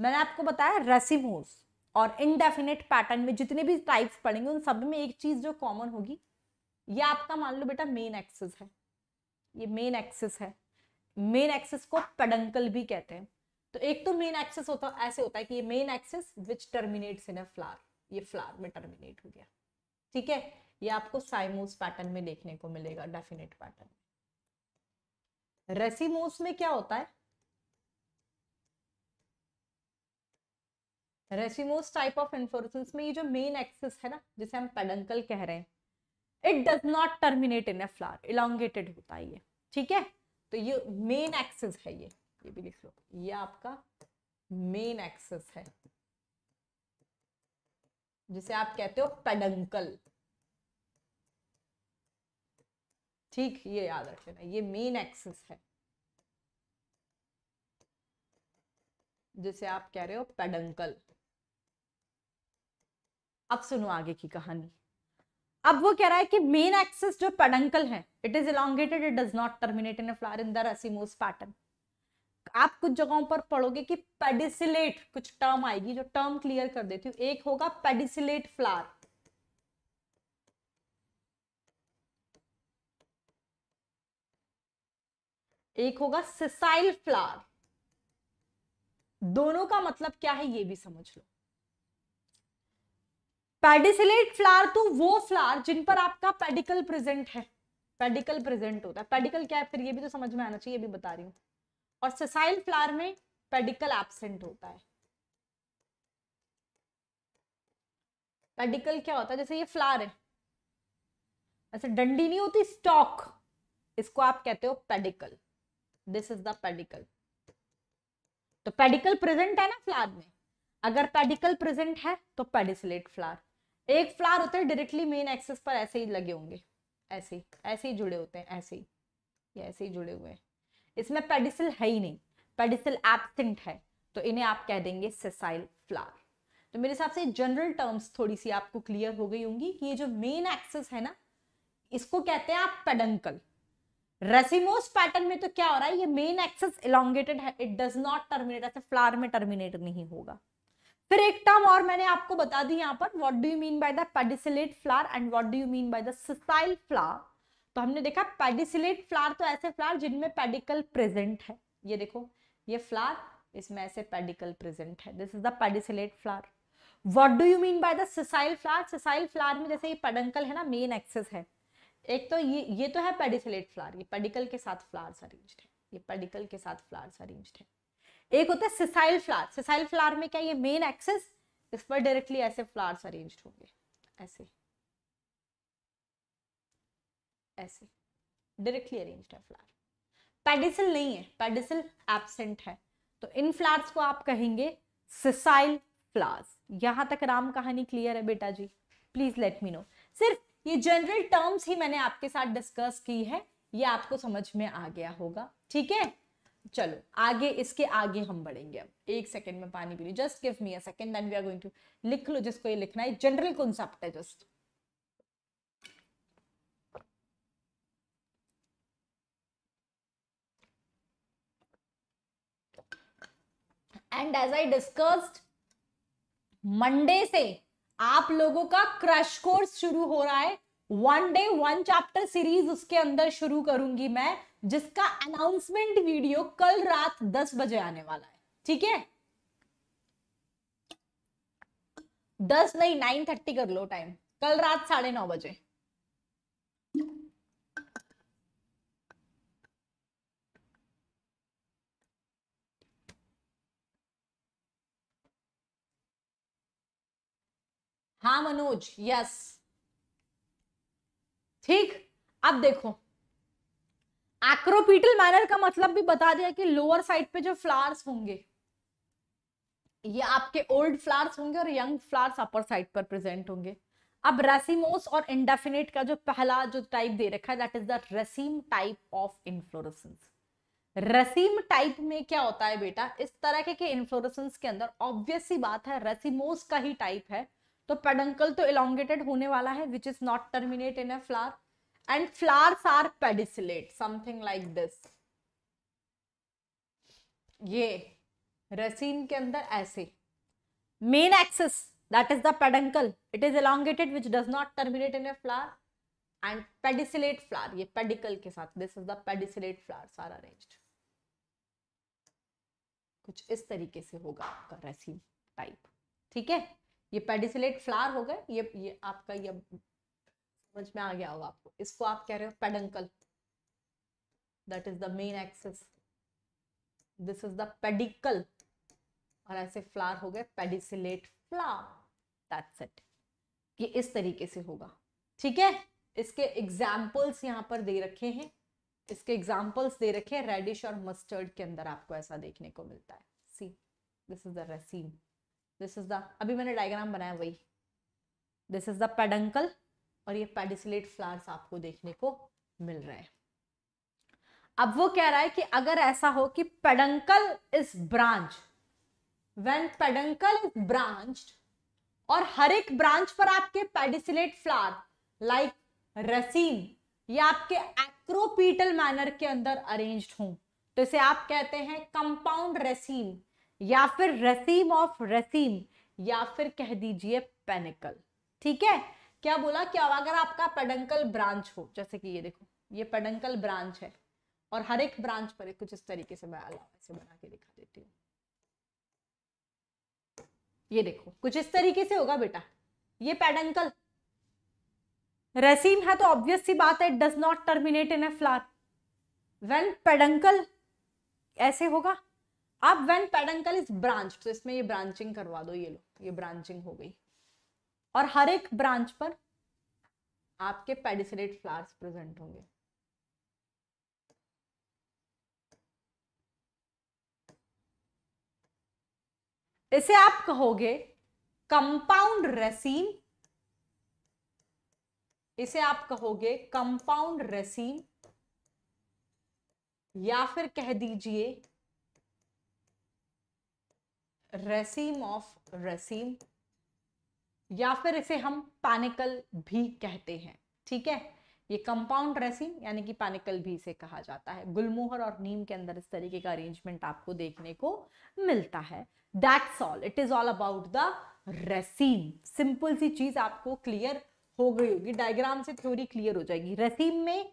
मैंने आपको बताया रेसिमोस और इनडेफिनेट पैटर्न में जितने भी टाइप्स पड़ेंगे उन सब में एक चीज जो कॉमन होगी ये आपका मान लो बेटा मेन एक्सेस है ये मेन एक्सेस है मेन एक्सेस को पेडंकल भी कहते हैं तो एक तो मेन एक्सेस होता ऐसे होता है कि ये main axis which terminates in a flower ये फ्लावर में टर्मिनेट हो गया ठीक है ये आपको साइमोस पैटर्न में देखने को मिलेगा डेफिनेट पैटर्न रेसिमोस में क्या होता है रेसिमोस टाइप ऑफ इन्फ्लोरेसेंस में ये जो मेन एक्सिस है ना जिसे हम पेडंकल कह रहे हैं it does not terminate in a flower elongated होता है ये ठीक है तो ये मेन एक्सिस है ये ये भी लिख लो ये आपका मेन एक्सिस है जिसे आप कहते हो पेडंकल ठीक ये याद रखना ये मेन एक्सिस है जिसे आप कह रहे हो पेडंकल अब सुनो आगे की कहानी अब वो कह रहा है कि मेन एक्सिस जो पेडंकल है it is elongated it does not terminate in flower in the pattern आप कुछ जगहों पर पढ़ोगे कि पेडिसिलेट कुछ टर्म आएगी जो टर्म क्लियर कर देती हूँ एक होगा पेडिसिलेट फ्लावर एक होगा सिसाइल फ्लावर दोनों का मतलब क्या है ये भी समझ लो पेडिसिलेट फ्लावर तो वो फ्लावर जिन पर आपका पेडिकल प्रेजेंट है पेडिकल प्रेजेंट होता है पेडिकल क्या है फिर ये भी तो समझ में आना चाहिए ये भी बता रही हूं और सेसाइल फ्लावर में पेडिकल एबसेंट होता है पेडिकल क्या होता है जैसे ये फ्लावर है ऐसे डंडी नहीं होती स्टॉक इसको आप कहते हो pedicel this is the pedicel तो पेडिकल प्रेजेंट है ना फ्लावर में अगर पेडिकल प्रेजेंट है तो पेडिसलेट फ्लावर एक फ्लावर होते हैं डायरेक्टली मेन एक्सेस पर ऐसे ही लगे होंगे ऐसे ही ऐसे ही जुड़े होते हैं ऐसे ही ये ऐसे ही जुड़े हुए हैं इसमें पेडिसल है ही नहीं पेडिसल एबसेंट है तो इन्हें आप कह देंगे सेसाइल फ्लावर तो मेरे हिसाब से जनरल टर्म्स थोड़ी सी आपको क्लियर हो गई होंगी कि ये जो मेन एक्सेस है ना इसको कहते हैं आप पेडंकल रेसिमोस पैटर्न में तो क्या हो रहा है ये मेन एक्सेस इलांगेटेड है इट डज नॉट टर्मिनेट ऐसे फ्लावर में टर्मिनेट नहीं होगा फिर एक टर्म और मैंने आपको बता दी यहाँ पर what do you mean by the pedicellate flower and what do you mean by the sessile flower तो हमने देखा पेडिसिलेट फ्लावर तो ऐसे फ्लावर जिनमें पेडिकल प्रेजेंट है ये देखो ये फ्लावर इसमें ऐसे पेडिकल प्रेजेंट है this is the pedicellate flower what do you mean by the sessile flower sessile flower में जैसे ये पेडंकल है ना मेन एक्सेस है एक तो ये ये तो है पेडिसलेट फ्लावर ये पेडिकल के साथ फ्लावर्स अरेंज्ड है ये पेडिकल के साथ फ्लावर्स अरेंज्ड है एक होता है सिसाइल फ्लावर सिसाइल फ्लावर में क्या ये मेन एक्सेस इस पर डायरेक्टली ऐसे फ्लावर्स अरेंज्ड होंगे ऐसे ऐसे डायरेक्टली अरेंज्ड है फ्लावर पेडिसल नहीं है पेडिसल एबसेंट है तो इन फ्लावर्स को आप कहेंगे सिसाइल फ्लावर्स यहां तक राम कहानी क्लियर है बेटा जी प्लीज लेट मी नो सिर्फ ये जनरल टर्म्स ही मैंने आपके साथ डिस्कस की है ये आपको समझ में आ गया होगा ठीक है चलो आगे इसके आगे हम बढ़ेंगे अब एक सेकंड में पानी पी just give me a second then we are going to लिख लो जिसको ये लिखना है जनरल कॉन्सेप्ट है just and as I discussed Monday से आप लोगों का क्रश कोर्स शुरू हो रहा है one day one chapter series उसके अंदर शुरू करूंगी मैं जिसका अनाउंसमेंट वीडियो कल रात दस बजे आने वाला है ठीक है दस नहीं नाइन थर्टी कर लो टाइम कल रात साढ़े नौ बजे हाँ मनोज यस ठीक अब देखो एक्रोपीटल मैनर का मतलब भी बता दिया कि लोअर साइड पे जो फ्लावर्स होंगे ये आपके ओल्ड फ्लावर्स होंगे और यंग फ्लावर्स अपर साइड पर प्रेजेंट होंगे अब रेसिमोस और इंडेफिनेट का जो पहला जो टाइप दे रखा है that is the raceme type of inflorescence raceme type में क्या होता है बेटा इस तरह के, के के अंदर ऑब्वियस बात है रेसिमोस का ही टाइप है तो पेडंकल तो इलांगेटेड होने वाला है which is not terminate in a flower and flowers are pedicellate something like this ये रसीन के अंदर ऐसे main axis that is the peduncle it is elongated which does not terminate in a flower and pedicellate flower ये pedicel के साथ this is the pedicellate flower are arrange कुछ इस तरीके से होगा आपका रेसिन टाइप ठीक है ये पेडिसिलेट फ्लावर हो गए ये ये आपका ये समझ में आ गया होगा आपको इसको आप कह रहे हो peduncle that is the main axis this is the pedicel और ऐसे फ्लावर हो गए पेडिसिलेट फ्लावर दैट्स इट ये इस तरीके से होगा ठीक है इसके एग्जाम्पल्स यहाँ पर दे रखे हैं इसके एग्जाम्पल्स दे रखे हैं रेडिश और मस्टर्ड के अंदर आपको ऐसा देखने को मिलता है see this is the raceme this is the अभी मैंने डायग्राम बनाया वही दिस इज द पेडंकल और ये पेडिसलेट फ्लावर्स आपको देखने को मिल रहे हैं अब वो कह रहा है कि अगर ऐसा हो कि peduncle is branch when peduncle is branch और हर एक ब्रांच पर आपके पेडिसलेट फ्लावर लाइक रसीन ये आपके एक्रोपीटल मैनर के अंदर अरेन्ज हों तो इसे आप कहते हैं कंपाउंड रेसीन या फिर रसीम ऑफ रसीम या फिर कह दीजिए पेनिकल ठीक है क्या बोला क्या अगर आपका पेडंकल ब्रांच हो जैसे कि ये देखो ये पेडंकल ब्रांच है और हर एक ब्रांच पर कुछ इस तरीके से मैं से बना के दिखा देती हूँ ये देखो कुछ इस तरीके से होगा बेटा ये पेडंकल रसीम है तो ऑब्वियस सी बात है it does not terminate in a flower when peduncle ऐसे होगा अब वेन पेडंकल इज ब्रांच तो इसमें ये ब्रांचिंग करवा दो ये लो ये ब्रांचिंग हो गई और हर एक ब्रांच पर आपके पेडिसलेट फ्लावर्स प्रेजेंट होंगे इसे आप कहोगे कंपाउंड रेसीम इसे आप कहोगे कंपाउंड रेसीम या फिर कह दीजिए रेसीम ऑफ रेसीम या फिर इसे हम पैनिकल भी कहते हैं ठीक है ये कंपाउंड रेसीम यानी कि पैनिकल भी इसे कहा जाता है गुलमोहर और नीम के अंदर इस तरीके का अरेंजमेंट आपको देखने को मिलता है that's all it is all about the raceme simple सी चीज आपको क्लियर हो गई होगी डायग्राम से थ्योरी क्लियर हो जाएगी रेसीम में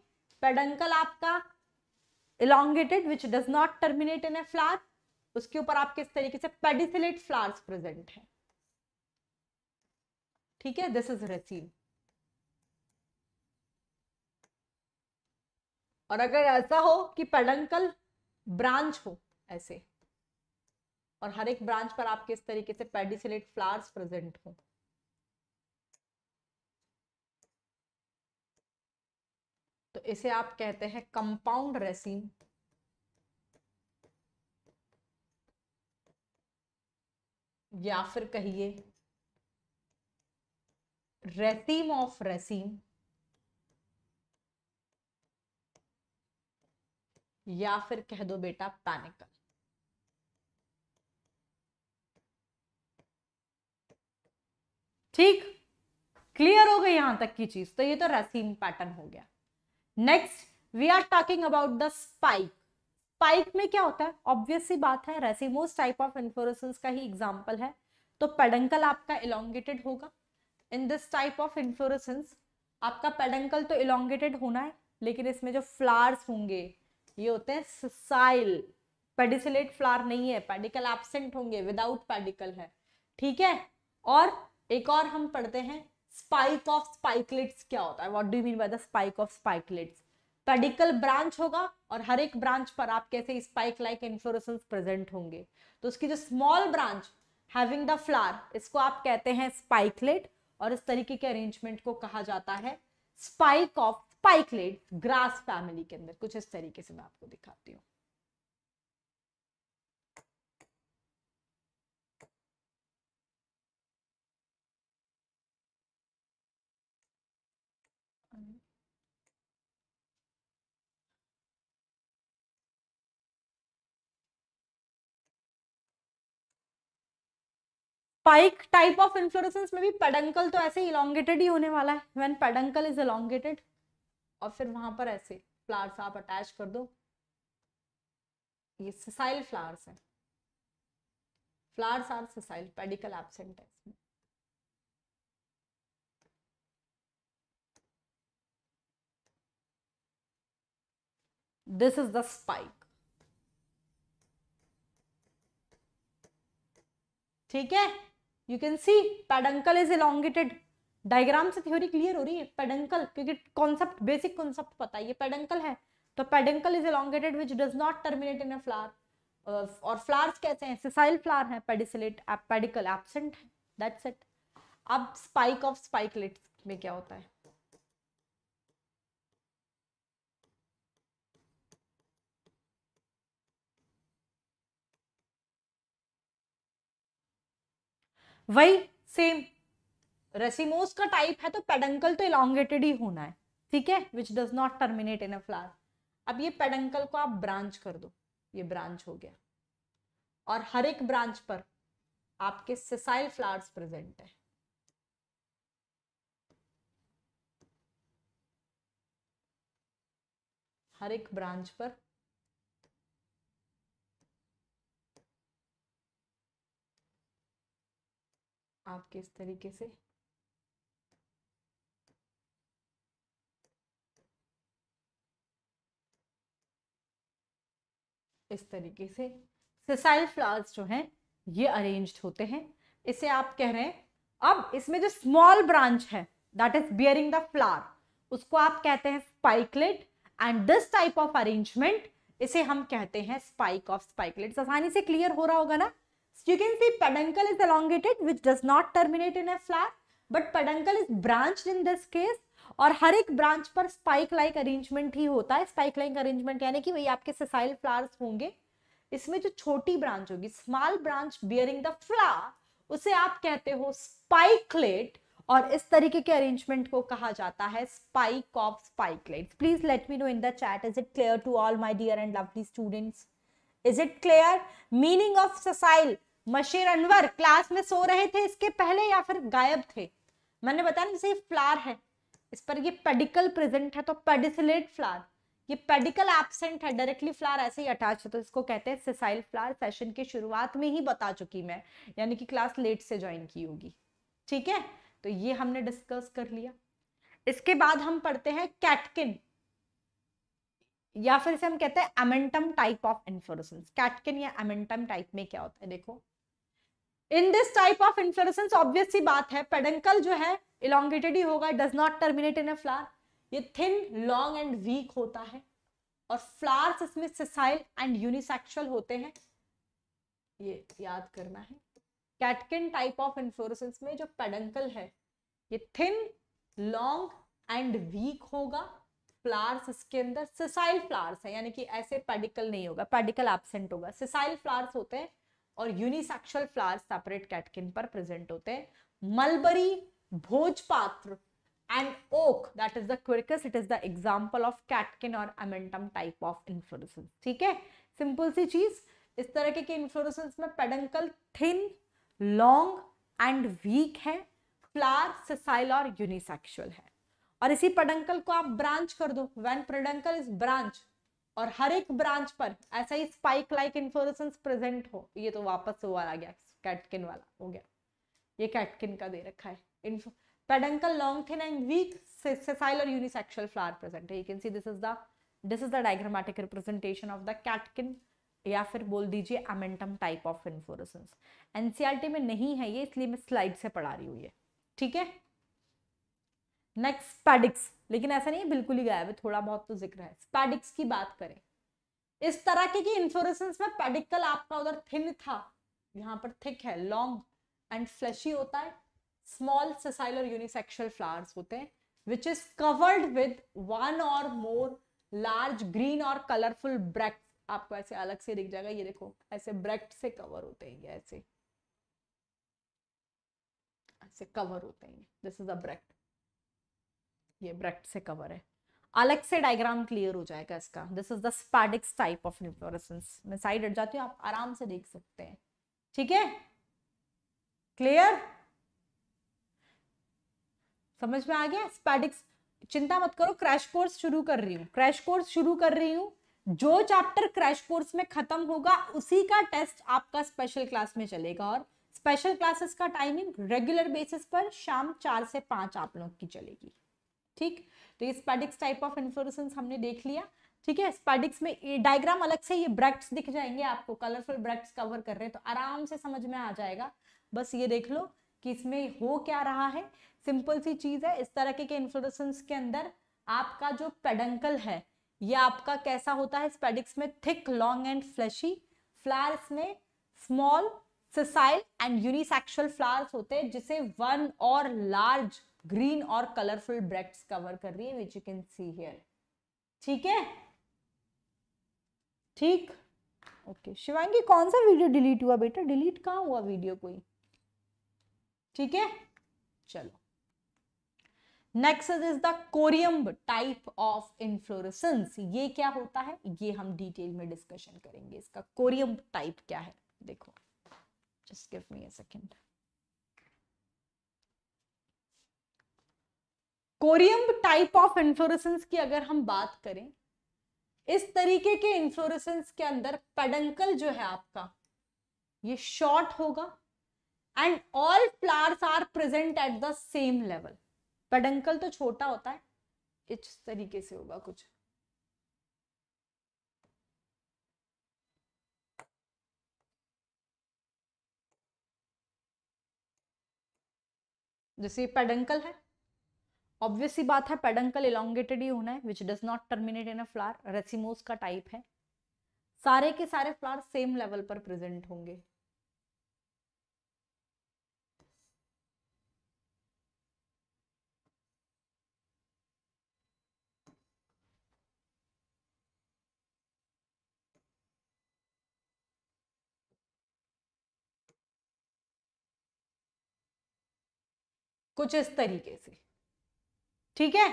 पेडंकल आपका elongated which does not terminate in a flat उसके ऊपर आप किस तरीके से पेडिसिलेट फ्लावर्स प्रेजेंट है ठीक है दिस इज रेसिन और अगर ऐसा हो कि पेडंकल ब्रांच हो ऐसे और हर एक ब्रांच पर आप किस तरीके से पेडिसिलेट फ्लावर्स प्रेजेंट हो तो इसे आप कहते हैं कंपाउंड रेसिन या फिर कहिए रेसीम ऑफ रेसीम या फिर कह दो बेटा पैनिकल ठीक क्लियर हो गई यहां तक की चीज तो ये तो रेसीम पैटर्न हो गया next we are talking about the spike spike में क्या होता है ऑब्वियस सी बात है रेसिमोस टाइप ऑफ इन्फ्लोरेसेंस का ही एग्जाम्पल है तो पेडंकल आपका इलोंगेटेड होगा in this type of inflorescence आपका पेडंकल तो इलोंगेटेड होना है लेकिन इसमें जो फ्लावर्स होंगे ये होते हैं साइल पेडिसलेट फ्लावर नहीं है पेडिकल एबसेंट होंगे विदाउट पेडिकल है ठीक है और एक और हम पढ़ते हैं स्पाइक ऑफ स्पाइकलेट्स क्या होता है what do mean by the spike of spikelets pedicel branch होगा और हर एक ब्रांच पर आप कैसे स्पाइक लाइक इन्फ्लोरेसेंस प्रेजेंट होंगे तो उसकी जो small branch having the flower इसको आप कहते हैं स्पाइकलेट और इस तरीके के अरेंजमेंट को कहा जाता है spike of spikelet grass family के अंदर कुछ इस तरीके से मैं आपको दिखाती हूँ स्पाइक टाइप ऑफ इन्फ्लोरेसेंस में भी पेडंकल तो ऐसे इलांगेटेड ही होने वाला है व्हेन पेडंकल इज इलांगेटेड और फिर वहां पर ऐसे फ्लावर्स आप अटैच कर दो ये सिसाइल फ्लावर्स हैं flowers are sessile pedicel absent है दिस इज द स्पाइक ठीक है you can see peduncle is elongated diagram से थ्योरी क्लियर हो रही है पेडंकल क्योंकि कॉन्सेप्ट बेसिक कॉन्सेप्ट पता है ये पेडंकल है तो peduncle is elongated which does not terminate in a flower और फ्लावर्स कैसे हैं सिसाइल फ्लावर है पेडिसलेट पेडिकल एबसेंट है दैट्स इट अब स्पाइक ऑफ स्पाइकलेट में क्या होता है वही सेम रेसिमोस का टाइप है तो पेडंकल तो इलांगेटेड ही होना है ठीक है which does not terminate in a flower अब ये पेडंकल को आप ब्रांच कर दो ये ब्रांच हो गया और हर एक ब्रांच पर आपके सिसाइल फ्लावर्स प्रेजेंट है हर एक ब्रांच पर आप किस तरीके से इस तरीके से सिसाइल फ्लावर्स जो हैं ये अरेंज्ड होते हैं इसे आप कह रहे हैं अब इसमें जो स्मॉल ब्रांच है that is bearing the flower उसको आप कहते हैं spikelet and this type of arrangement इसे हम कहते हैं स्पाइक ऑफ स्पाइकलेट आसानी से क्लियर हो रहा होगा ना So you can see peduncle is elongated which does not terminate in a flower but peduncle is branched in this case और हर एक ब्रांच पर स्पाइक लाइक अरेंजमेंट ही होता है स्पाइक लाइक अरेंजमेंट यानी कि वही आपके सेसाइल फ्लावर्स होंगे इसमें जो छोटी ब्रांच होगी small branch bearing the flower उसे आप कहते हो स्पाइकलेट और इस तरीके के अरेंजमेंट को कहा जाता है spike of spikelet please let me know in the chat is it clear to all my dear and lovely students is it clear meaning of sessile Mashir Anwar class में सो रहे थे इसके पहले या फिर गायब थे मैंने बताया ना जैसे फ्लार है इस पर ये पेडिकल प्रेजेंट है तो पेडिसलेट फ्लार ये पेडिकल एबसेंट है डायरेक्टली फ्लार ऐसे ही अटैच है तो इसको कहते हैं सेसाइल फ्लार सेशन की शुरुआत में ही बता चुकी मैं यानी कि क्लास लेट से ज्वाइन की होगी ठीक है तो ये हमने डिस्कस कर लिया इसके बाद हम पढ़ते हैं कैटकिन या फिर इसे हम कहते हैं amentum type of inflorescence catkin या एमेंटम टाइप में क्या होता है देखो in this type of inflorescence obvious सी बात है पेडंकल जो है इलांगेटेड ही होगा does not terminate in a flower ये थिन लॉन्ग एंड वीक होता है और फ्लावर्स इसमें सिसाइल एंड यूनिसेक्सुअल होते हैं ये याद करना है कैटकिन टाइप ऑफ इन्फ्लोरेसेंस में जो पेडंकल है ये थिन लॉन्ग एंड वीक होगा फ्लावर्स इसके अंदर सिसाइल फ्लावर्स है यानी कि ऐसे पेडिकल नहीं होगा पेडिकल एबसेंट होगा सिसाइल फ्लावर्स होते हैं और यूनिसेक्शुअल फ्लावर्स सेपरेट कैटकिन पर प्रेजेंट होते हैं मलबरी भोजपात्र and oak that is the quercus it is the example of catkin और एमेंटम टाइप ऑफ inflorescence ठीक है सिंपल सी चीज इस तरह के इन्फ्लोरेसेंस में peduncle thin long and weak है फ्लावर सिसाइल और यूनिसेक्सुअल है और इसी पडंकल को आप ब्रांच कर दो वेन पडंकल इज ब्रांच और हर एक ब्रांच पर ऐसा ही स्पाइक लाइक इन्फ्लोरेसेंस प्रेजेंट हो ये तो वापस वो आ गया कैटकिन वाला हो गया ये कैटकिन का दे रखा है peduncle long thin and weak sessile और unisexual फ्लावर प्रेजेंट है you can see this is the this is the diagrammatic representation of the catkin या फिर बोल दीजिए amentum type of inflorescence NCERT में नहीं है ये इसलिए मैं स्लाइड से पढ़ा रही हूँ ये ठीक है नेक्स्ट स्पैडिक्स लेकिन ऐसा नहीं बिल्कुल ही गायब है थोड़ा बहुत तो जिक्र है स्पैडिक्स की बात करें इस तरह के की इन्फ्लोरेसेंस में पेडिकल आपका उधर थिन था यहाँ पर थिक है लॉन्ग एंड फ्लैशी होता है स्मॉल सेसाइल और यूनिसेक्शुअल फ्लावर्स होते हैं which is covered with one और मोर लार्ज ग्रीन और कलरफुल ब्रैक्ट आपको ऐसे अलग से दिख जाएगा ये देखो ऐसे ब्रैक्ट से कवर होते हैं ये ऐसे ऐसे कवर होते हैं दिस इज अ ब्रैक्ट ये ब्रेक्ट से कवर है अलग से डायग्राम क्लियर हो जाएगा इसका this is the spadix type of inflorescence मैं साइड हट जाती हूँ आप आराम से देख सकते हैं ठीक है क्लियर समझ में आ गया स्पैडिक्स चिंता मत करो क्रैश कोर्स शुरू कर रही हूँ क्रैश कोर्स शुरू कर रही हूँ जो चैप्टर क्रैश कोर्स में खत्म होगा उसी का टेस्ट आपका स्पेशल क्लास में चलेगा और स्पेशल क्लासेस का टाइमिंग रेगुलर बेसिस पर शाम चार से पांच आप लोग की चलेगी ठीक तो ये स्पैडिक्स टाइप ऑफ इन्फ्लोरेसेंस हमने देख लिया ठीक है स्पैडिक्स में डायग्राम अलग से ये ब्रैक्ट्स दिख जाएंगे आपको कलरफुल ब्रैक्ट्स कवर कर रहे हैं तो आराम से समझ में आ जाएगा बस ये देख लो कि इसमें हो क्या रहा है सिंपल सी चीज है इस तरह के, के इन्फ्लोरेसेंस के अंदर आपका जो पेडंकल है ये आपका कैसा होता है स्पैडिक्स में thick long and fleshy flowers में small sessile and unisexual flowers होते हैं जिसे वन और लार्ज ग्रीन और कलरफुल ब्रेक्स कवर कर रही है which you can see here ठीक है ठीक ओके शिवांगी कौन सा वीडियो डिलीट हुआ बेटा डिलीट कहाँ हुआ वीडियो कोई ठीक है चलो next is the corymb type of inflorescence ये क्या होता है ये हम डिटेल में डिस्कशन करेंगे इसका कोरियम टाइप क्या है देखो just give me a second corymb type of inflorescence की अगर हम बात करें इस तरीके के इन्फ्लोरेसेंस के अंदर पेडंकल जो है आपका ये शॉर्ट होगा and all flowers are present at the same level peduncle तो छोटा होता है इस तरीके से होगा कुछ जैसे पेडंकल है ऑब्वियसली बात है पेडंकल इलांगेटेड ही होना है which does not terminate in a flower racemose का टाइप है सारे के सारे फ्लावर सेम लेवल पर प्रेजेंट होंगे कुछ इस तरीके से ठीक है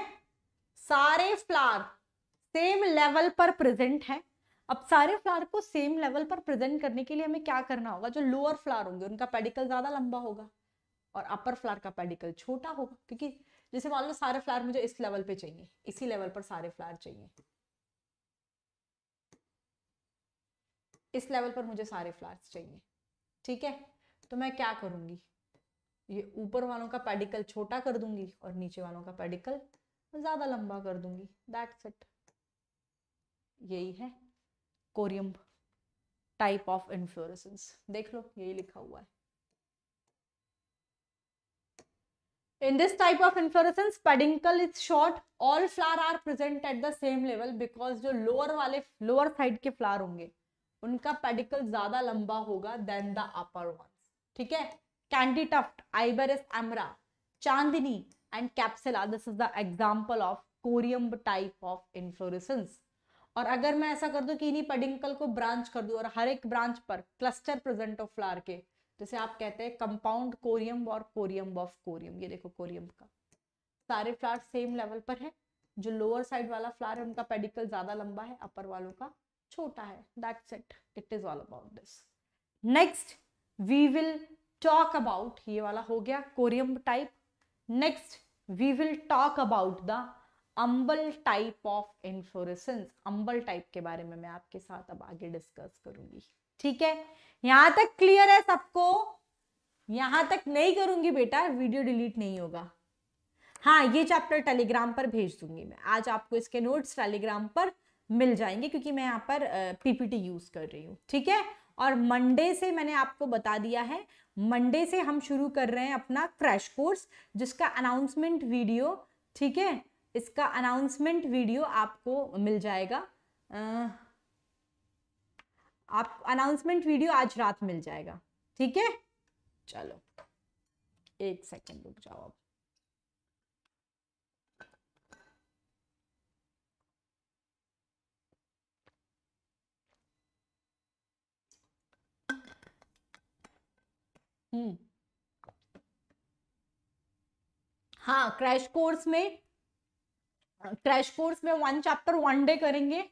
सारे फ्लावर सेम लेवल पर प्रेजेंट है अब सारे फ्लावर को सेम लेवल पर प्रेजेंट करने के लिए हमें क्या करना होगा जो लोअर फ्लावर होंगे उनका पेडिकल ज्यादा लंबा होगा और अपर फ्लावर का पेडिकल छोटा होगा क्योंकि जैसे मान लो सारे फ्लावर मुझे इस लेवल पे चाहिए इसी लेवल पर सारे फ्लावर चाहिए इस लेवल पर मुझे सारे फ्लावर्स चाहिए ठीक है तो मैं क्या करूंगी ये ऊपर वालों का पेडिकल छोटा कर दूंगी और नीचे वालों का पेडिकल ज्यादा लंबा कर दूंगी दैट इट यही है कोरियम टाइप ऑफ इन्फ्लोरेसेंस देख लो यही लिखा हुआ है in this type of inflorescence peduncle is short all flower are present at the same level because जो लोअर वाले लोअर साइड के फ्लावर होंगे उनका पेडिकल ज्यादा लंबा होगा देन द अपर वन ठीक है Candy tuft, Iberis amra, Chandini and Capsula. This is the example of corymb type of inflorescence और अगर मैं ऐसा कर दूं कि इन्हीं पडिंकल को ब्रांच कर दूं और हर एक ब्रांच पर क्लस्टर प्रेजेंट ऑफ फ्लावर के जैसे आप कहते हैं कंपाउंड कोरियम और कोरियम ऑफ कोरियम ये देखो कोरियम का सारे फ्लावर सेम लेवल पर है जो लोअर साइड वाला फ्लावर है उनका पेडिकल ज्यादा लंबा है अपर वालों का छोटा है that's it it is all about this next we will talk about ये वाला हो गया corymb type next we will talk about the umbel type of inflorescence umbel type के बारे में मैं आपके साथ अब आगे डिस्कस करूंगी ठीक है यहां तक क्लियर है सबको यहां तक नहीं करूंगी बेटा वीडियो डिलीट नहीं होगा हाँ ये चैप्टर टेलीग्राम पर भेज दूंगी मैं आज आपको इसके नोट्स टेलीग्राम पर मिल जाएंगे क्योंकि मैं यहाँ पर पीपीटी यूज कर रही हूँ ठीक है और मंडे से मैंने आपको बता दिया है मंडे से हम शुरू कर रहे हैं अपना क्रैश कोर्स जिसका अनाउंसमेंट वीडियो ठीक है इसका अनाउंसमेंट वीडियो आपको मिल जाएगा आप अनाउंसमेंट वीडियो आज रात मिल जाएगा ठीक है चलो एक सेकंड रुक जाओ आप हम्म हाँ क्रैश कोर्स में क्रैश कोर्स में वन चैप्टर वन डे करेंगे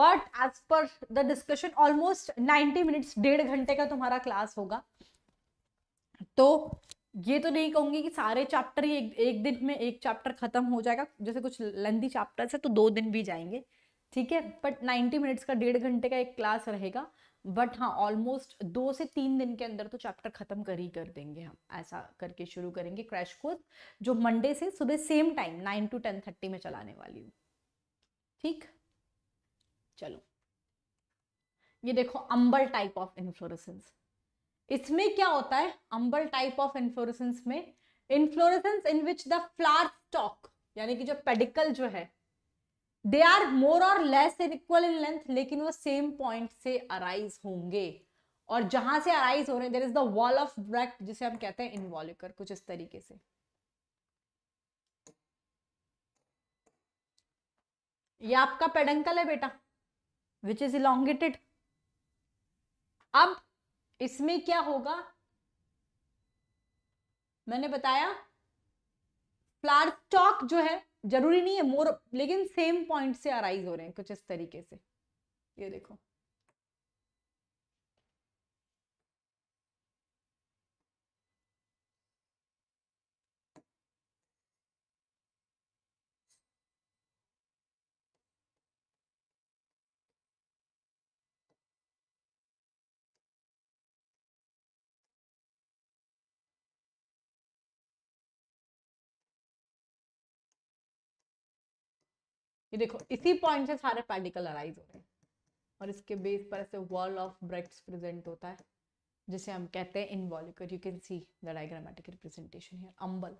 but as per the discussion almost ninety minutes डेढ़ घंटे का तुम्हारा क्लास होगा तो ये तो नहीं कहूंगी कि सारे चैप्टर ही एक, एक दिन में एक चैप्टर खत्म हो जाएगा जैसे कुछ लेंदी चैप्टर्स है तो दो दिन भी जाएंगे ठीक है बट नाइनटी मिनट्स का डेढ़ घंटे का एक क्लास रहेगा बट हाँ ऑलमोस्ट दो से तीन दिन के अंदर तो चैप्टर खत्म कर ही कर देंगे हम ऐसा करके शुरू करेंगे क्रैश कोर्स जो मंडे से सुबह same time nine to ten thirty में चलाने वाली हूँ ठीक चलो ये देखो अंबल टाइप ऑफ इन्फ्लोरेसेंस इसमें क्या होता है अंबल टाइप ऑफ इन्फ्लोरेसेंस में inflorescence in which the flower stalk यानी कि जो पेडिकल जो है दे आर मोर और less and equal in length लेकिन वो सेम पॉइंट से अराइज होंगे और जहां से अराइज हो रहे हैं there is the wall of bract जिसे हम कहते हैं इनवॉल्यूकर कुछ इस तरीके से ये आपका पेडंकल है बेटा विच इज इलांगेटेड अब इसमें क्या होगा मैंने बताया फ्लावर स्टॉक जो है जरूरी नहीं है मोर लेकिन सेम पॉइंट से अराइज हो रहे हैं कुछ इस तरीके से ये देखो ये देखो इसी पॉइंट से सारे पार्टिकल अराइज होते हैं और इसके बेस पर ऐसे वॉल ऑफ ब्रेक्स प्रेजेंट होता है जिसे हम कहते हैं involucre you can see the diagrammatic representation here umbel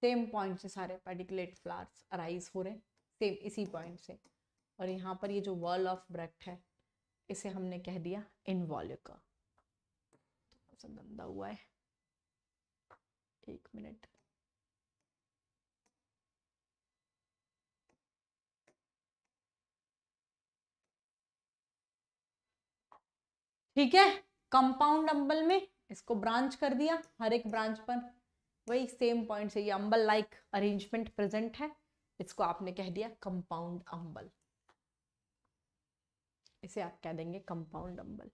same point से सारे पार्टिकुलेट फ्लावर्स अराइज हो रहे हैं सेम इसी पॉइंट से और यहाँ पर ये जो वॉल ऑफ ब्रेक्ट है इसे हमने कह दिया इनवॉलिकर थोड़ा तो गंदा हुआ है एक मिनट ठीक है कंपाउंड अम्बल में इसको ब्रांच कर दिया हर एक ब्रांच पर वही सेम पॉइंट से ये अम्बल लाइक अरेंजमेंट प्रेजेंट है इसको आपने कह दिया कंपाउंड अम्बल इसे आप कह देंगे कंपाउंड अम्बल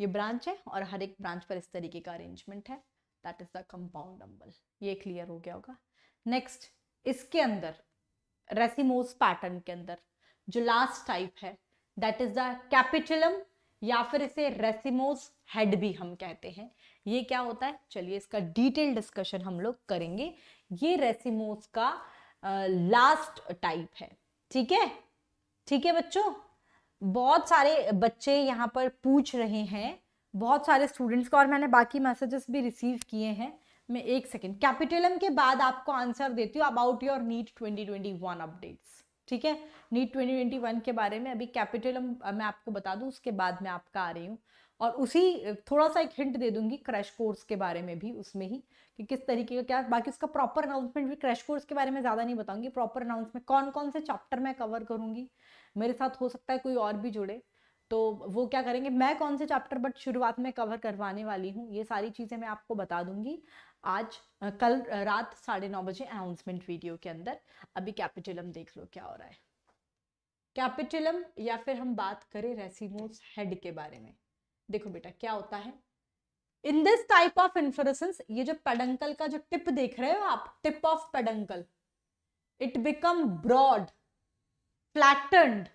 ये ब्रांच है और हर एक ब्रांच पर इस तरीके का अरेंजमेंट है दैट इज द कंपाउंड अम्बल ये क्लियर हो गया होगा नेक्स्ट इसके अंदर रेसिमोस पैटर्न के अंदर जो लास्ट टाइप है दैट इज द कैपिटलम या फिर इसे रेसिमोस हेड भी हम कहते हैं ये क्या होता है चलिए इसका डिटेल डिस्कशन हम लोग करेंगे ये रेसिमोस का लास्ट टाइप है ठीक है ठीक है बच्चों बहुत सारे बच्चे यहाँ पर पूछ रहे हैं बहुत सारे स्टूडेंट्स का और मैंने बाकी मैसेजेस भी रिसीव किए हैं मैं एक सेकेंड कैपिटलम के बाद आपको आंसर देती हूँ अबाउट योर नीट 2021 अपडेट्स ठीक है नीट ट्वेंटी ट्वेंटी वन के बारे में अभी कैपिटल मैं आपको बता दूं उसके बाद मैं आपका आ रही हूँ और उसी थोड़ा सा एक हिंट दे दूंगी क्रैश कोर्स के बारे में भी उसमें ही कि किस तरीके का क्या बाकी उसका प्रॉपर अनाउंसमेंट भी क्रैश कोर्स के बारे में ज़्यादा नहीं बताऊंगी प्रॉपर अनाउंसमेंट कौन कौन से चैप्टर मैं कवर करूंगी मेरे साथ हो सकता है कोई और भी जुड़े तो वो क्या करेंगे मैं कौन से चैप्टर बट शुरुआत में कवर करवाने वाली हूँ ये सारी चीज़ें मैं आपको बता दूंगी आज कल रात साढ़े नौ बजे अनाउंसमेंट वीडियो के अंदर अभी कैपिटलम देख लो क्या हो रहा है कैपिटलम या फिर हम बात करें रेसिमोस हेड के बारे में देखो बेटा क्या होता है in this type of inflorescence ये जो पेडंकल का जो टिप देख रहे हो आप tip of peduncle it become broad flattened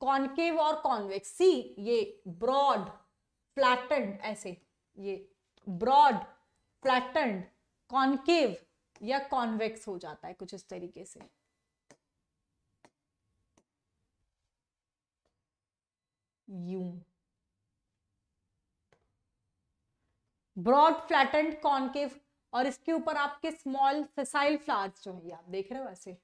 concave और कॉन्वेक्स सी ये ब्रॉड फ्लैटेंड ऐसे ये ब्रॉड फ्लैटेंड कॉन्केव या कॉन्वेक्स हो जाता है कुछ इस तरीके से यू ब्रॉड फ्लैटेंड कॉन्केव और इसके ऊपर आपके स्मॉल फेसाइल फ्लावर्स जो है आप देख रहे हो ऐसे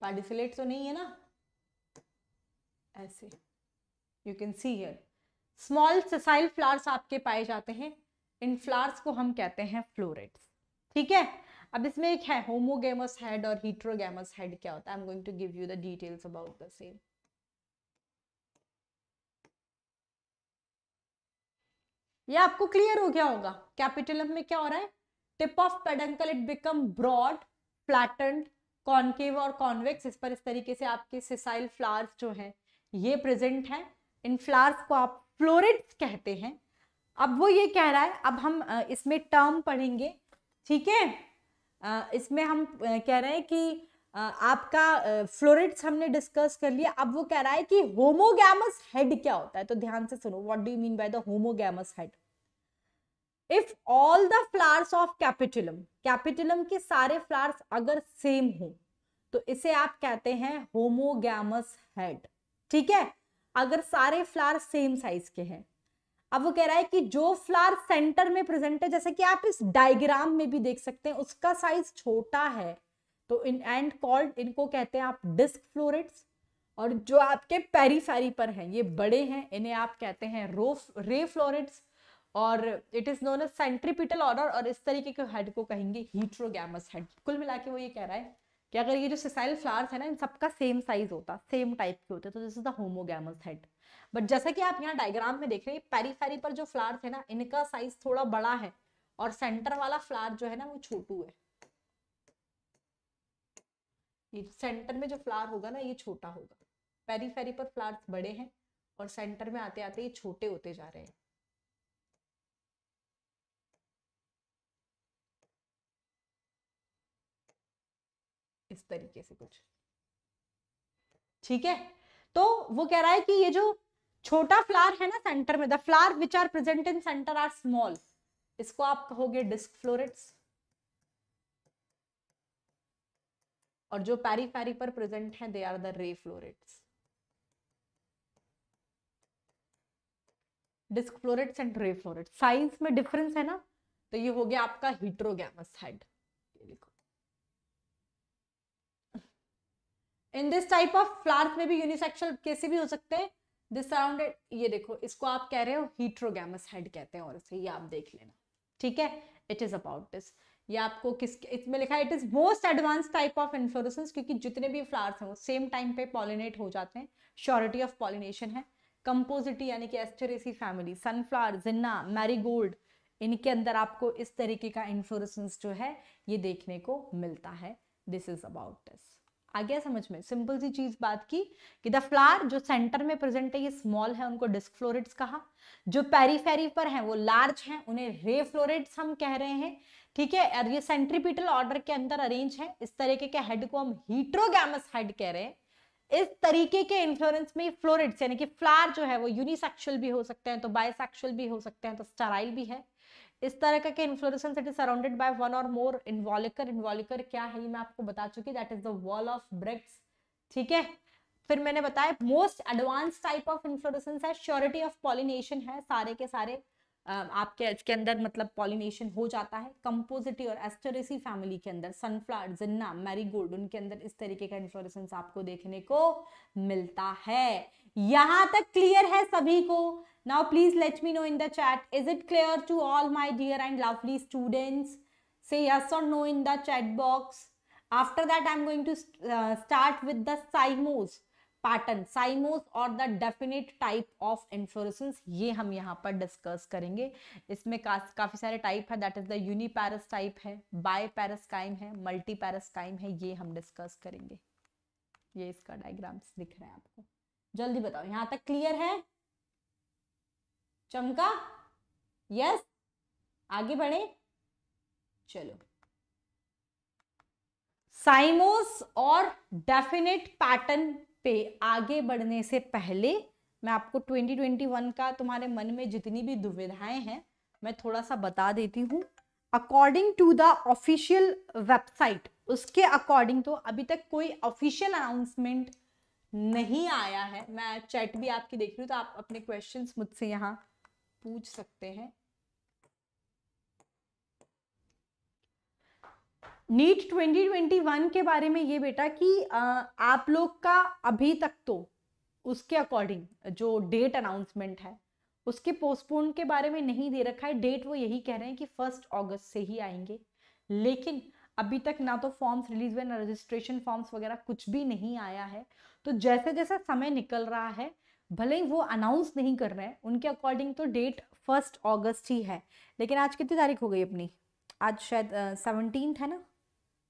पार्टिसिलेट तो नहीं है ना ऐसे you can see here small sessile flowers आपके पाए जाते हैं इन फ्लावर्स को हम कहते हैं फ्लोरेट्स ठीक है अब इसमें एक है होमोगेमस हेड और हीट्रोगेमस हेड क्या होता है I am going to give you the details about the same ये आपको क्लियर हो गया होगा कैपिटलम में क्या हो रहा है tip of peduncle it become broad flat concave और कॉन्वेक्स इस पर इस तरीके से आपके सिसाइल फ्लावर्स जो है ये प्रेजेंट है इन फ्लावर्स को आप फ्लोरेट्स कहते हैं अब वो ये कह रहा है अब हम इसमें टर्म पढ़ेंगे ठीक है इसमें हम कह रहे हैं कि आपका फ्लोरिड्स हमने डिस्कस कर लिया अब वो कह रहा है कि होमोगैमस हेड क्या होता है तो ध्यान से सुनो what do you mean by the homogamous head if all the flowers of capitulum capitulum के सारे फ्लावर्स अगर सेम हो तो इसे आप कहते हैं होमोगैमस हेड ठीक है अगर सारे फ्लावर सेम साइज के हैं अब वो कह रहा है कि जो फ्लावर सेंटर में प्रेजेंट है जैसे कि आप इस डायग्राम में भी देख सकते हैं उसका साइज छोटा है तो इन एंड कॉल्ड इनको कहते हैं आप डिस्क फ्लोरेट्स और जो आपके पेरीफेरी पर हैं ये बड़े हैं इन्हें आप कहते हैं रो रे फ्लोरेट्स और it is known as centripetal order और इस तरीके के हेड को कहेंगे हीट्रोगैमस हेड कुल मिला के वो ये कह रहा है कि अगर ये जो सिसाइल फ्लावर्स है ना इन सबका सेम साइज होता सेम टाइप के होते तो this is the homogamous head but जैसा कि आप यहाँ डायग्राम में देख रहे हैं पेरीफेरी पर जो फ्लावर्स है ना इनका साइज थोड़ा बड़ा है और सेंटर वाला फ्लावर जो है ना वो छोटू है ये सेंटर में जो फ्लावर होगा ना ये छोटा होगा पेरीफेरी पर फ्लावर्स बड़े हैं और सेंटर में आते आते ये छोटे होते जा रहे हैं इस तरीके से कुछ ठीक है तो वो कह रहा है कि ये जो छोटा फ्लावर है ना सेंटर में the flower which are present in centre are small इसको आप कहोगे डिस्क फ्लोरेट्स और जो पैरी पैरी पर प्रेजेंट है they are the ray florets disc florets and ray florets size में डिफरेंस है ना तो ये हो गया आपका heterogamous head in this type of flowers में भी यूनिसेक्शुअल कैसे भी हो सकते हैं दिस सराउंडेड ये देखो इसको आप कह रहे हो हीट्रोगेमस हेड कहते हैं और इसे ये आप देख लेना ठीक है इट इज अबाउट दिस ये आपको किस इसमें लिखा है it is most advance type of inflorescence क्योंकि जितने भी फ्लावर्स हैं वो सेम टाइम पे पॉलिनेट हो जाते हैं श्योरिटी ऑफ पॉलिनेशन है कंपोजिटी यानी कि Asteraceae family sunflower zinnia marigold इनके अंदर आपको इस तरीके का इन्फ्लोरसेंस जो है ये देखने को मिलता है दिस इज अबाउट दिस आ गया समझ में सिंपल सी चीज बात की कि द फ्लावर जो सेंटर में प्रेजेंट है ये स्मॉल है उनको डिस्क फ्लोरिड्स कहा जो पेरीफेरी पर है वो लार्ज है उन्हें रे फ्लोरिड्स हम कह रहे हैं ठीक है और ये सेंट्रीपिटल ऑर्डर के अंदर अरेंज है इस तरीके के हेड को हम हीट्रोगैमस हेड कह रहे हैं इस तरीके के इन्फ्लोरेंस में फ्लोरिड्स यानी कि फ्लावर जो है वो यूनिसेक्सुअल भी हो सकते हैं तो बायसेक्सुअल भी हो सकते हैं तो स्टराइल भी है इस तरह का कि inflorescence it is surrounded by one और मोर इन्वॉलिकर इन्वॉलिकर क्या है ये मैं आपको बता चुकी that is the wall of bricks ठीक है फिर मैंने बताया most advance type of inflorescence है श्योरिटी ऑफ पॉलिनेशन है सारे के सारे आपके इसके अंदर मतलब पॉलिनेशन हो जाता है कंपोजिटी और एस्टोरेसी फैमिली के अंदर सनफ्लावर जिन्ना मैरीगोल्ड उनके अंदर इस तरीके का इन्फ्लोरेसेंस आपको देखने को मिलता है यहां तक क्लियर है सभी को now please let me know in the chat is it clear to all my dear and lovely students say yes or no in the chat box after that i'm going to uh, start with the cymose pattern cymose और the definite type of inflorescence ये हम यहाँ पर discuss करेंगे इसमें का, काफ़ी सारे टाइप है that is the uniparous type है बाय पैरस्काइम है मल्टी पैरस्काइम है ये हम डिस्कस करेंगे ये इसका डायग्राम्स दिख रहा है आपको जल्दी बताओ यहाँ तक क्लियर है चमका यस आगे बढ़े चलो साइमोस और डेफिनेट पैटर्न पे आगे बढ़ने से पहले मैं आपको 2021 का तुम्हारे मन में जितनी भी दुविधाएं हैं मैं थोड़ा सा बता देती हूँ according to the official website उसके अकॉर्डिंग तो अभी तक कोई ऑफिशियल अनाउंसमेंट नहीं आया है मैं चैट भी आपकी देख रही हूँ तो आप अपने क्वेश्चंस मुझसे यहाँ पूछ सकते हैं नीट 2021 के बारे में ये बेटा कि आप लोग का अभी तक तो उसके अकॉर्डिंग जो डेट अनाउंसमेंट है उसके पोस्टपोन के बारे में नहीं दे रखा है डेट वो यही कह रहे हैं कि फर्स्ट अगस्त से ही आएंगे लेकिन अभी तक ना तो फॉर्म्स रिलीज हुए ना रजिस्ट्रेशन फॉर्म्स वगैरह कुछ भी नहीं आया है तो जैसे जैसे समय निकल रहा है भले ही वो अनाउंस नहीं कर रहे हैं उनके अकॉर्डिंग तो डेट फर्स्ट अगस्त ही है लेकिन आज कितनी तारीख हो गई अपनी आज शायद सेवनटीन uh, है ना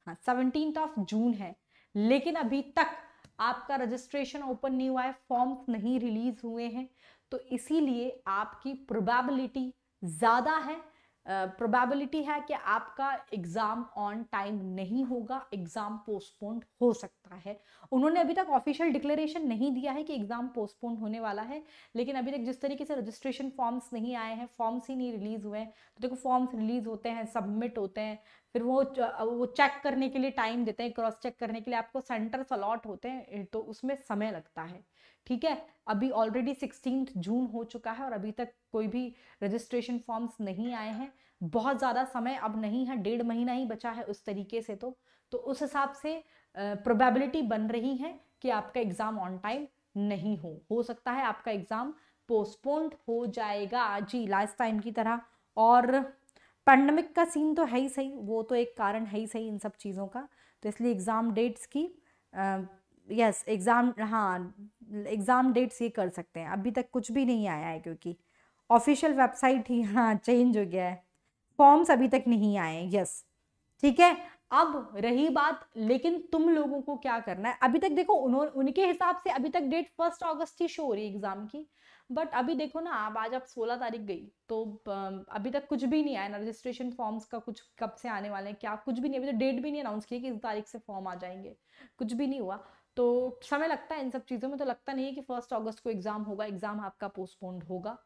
हाँ सेवनटीन ऑफ जून है लेकिन अभी तक आपका रजिस्ट्रेशन ओपन नहीं हुआ है फॉर्म्स नहीं रिलीज हुए हैं तो इसीलिए आपकी प्रोबेबिलिटी ज़्यादा है प्रोबेबिलिटी है कि आपका एग्ज़ाम ऑन टाइम नहीं होगा एग्ज़ाम पोस्टपोन्ड हो सकता है उन्होंने अभी तक ऑफिशियल डिक्लेरेशन नहीं दिया है कि एग्ज़ाम पोस्टपोन्ड होने वाला है लेकिन अभी तक जिस तरीके से रजिस्ट्रेशन फॉर्म्स नहीं आए हैं फॉर्म्स ही नहीं रिलीज़ हुए हैं तो देखो फॉर्म्स रिलीज़ होते हैं सबमिट होते हैं फिर वो वो चेक करने के लिए टाइम देते हैं क्रॉस चेक करने के लिए आपको सेंटर्स अलॉट होते हैं तो उसमें समय लगता है ठीक है अभी ऑलरेडी सिक्सटीन जून हो चुका है और अभी तक कोई भी रजिस्ट्रेशन फॉर्म्स नहीं आए हैं बहुत ज़्यादा समय अब नहीं है डेढ़ महीना ही बचा है उस तरीके से तो तो उस हिसाब से प्रोबेबिलिटी बन रही है कि आपका एग्ज़ाम ऑन टाइम नहीं हो हो सकता है आपका एग्ज़ाम पोस्टपोन्ड हो जाएगा जी लास्ट टाइम की तरह और पैंडमिक का सीन तो है ही सही वो तो एक कारण है ही सही इन सब चीज़ों का तो इसलिए एग्ज़ाम डेट्स की यस एग्ज़ाम हाँ एग्ज़ाम डेट्स ये कर सकते हैं अभी तक कुछ भी नहीं आया है क्योंकि ऑफिशियल वेबसाइट ही हाँ चेंज हो गया है फॉर्म्स अभी तक नहीं आए यस ठीक है अब रही बात लेकिन तुम लोगों को क्या करना है अभी तक देखो उन्होंने उनके हिसाब से अभी तक डेट फर्स्ट अगस्त ही शो हो रही है एग्ज़ाम की बट अभी देखो ना आप आज आप 16 तारीख गई तो अभी तक कुछ भी नहीं आया ना रजिस्ट्रेशन फॉर्म्स का कुछ कब से आने वाले हैं क्या कुछ भी नहीं अभी तो डेट भी नहीं अनाउंस किया कि इस तारीख से फॉर्म आ जाएंगे कुछ भी नहीं हुआ तो समय लगता है इन सब चीज़ों में तो लगता नहीं है कि फर्स्ट अगस्त को एग्ज़ाम होगा एग्ज़ाम आपका पोस्टपोन्ड होगा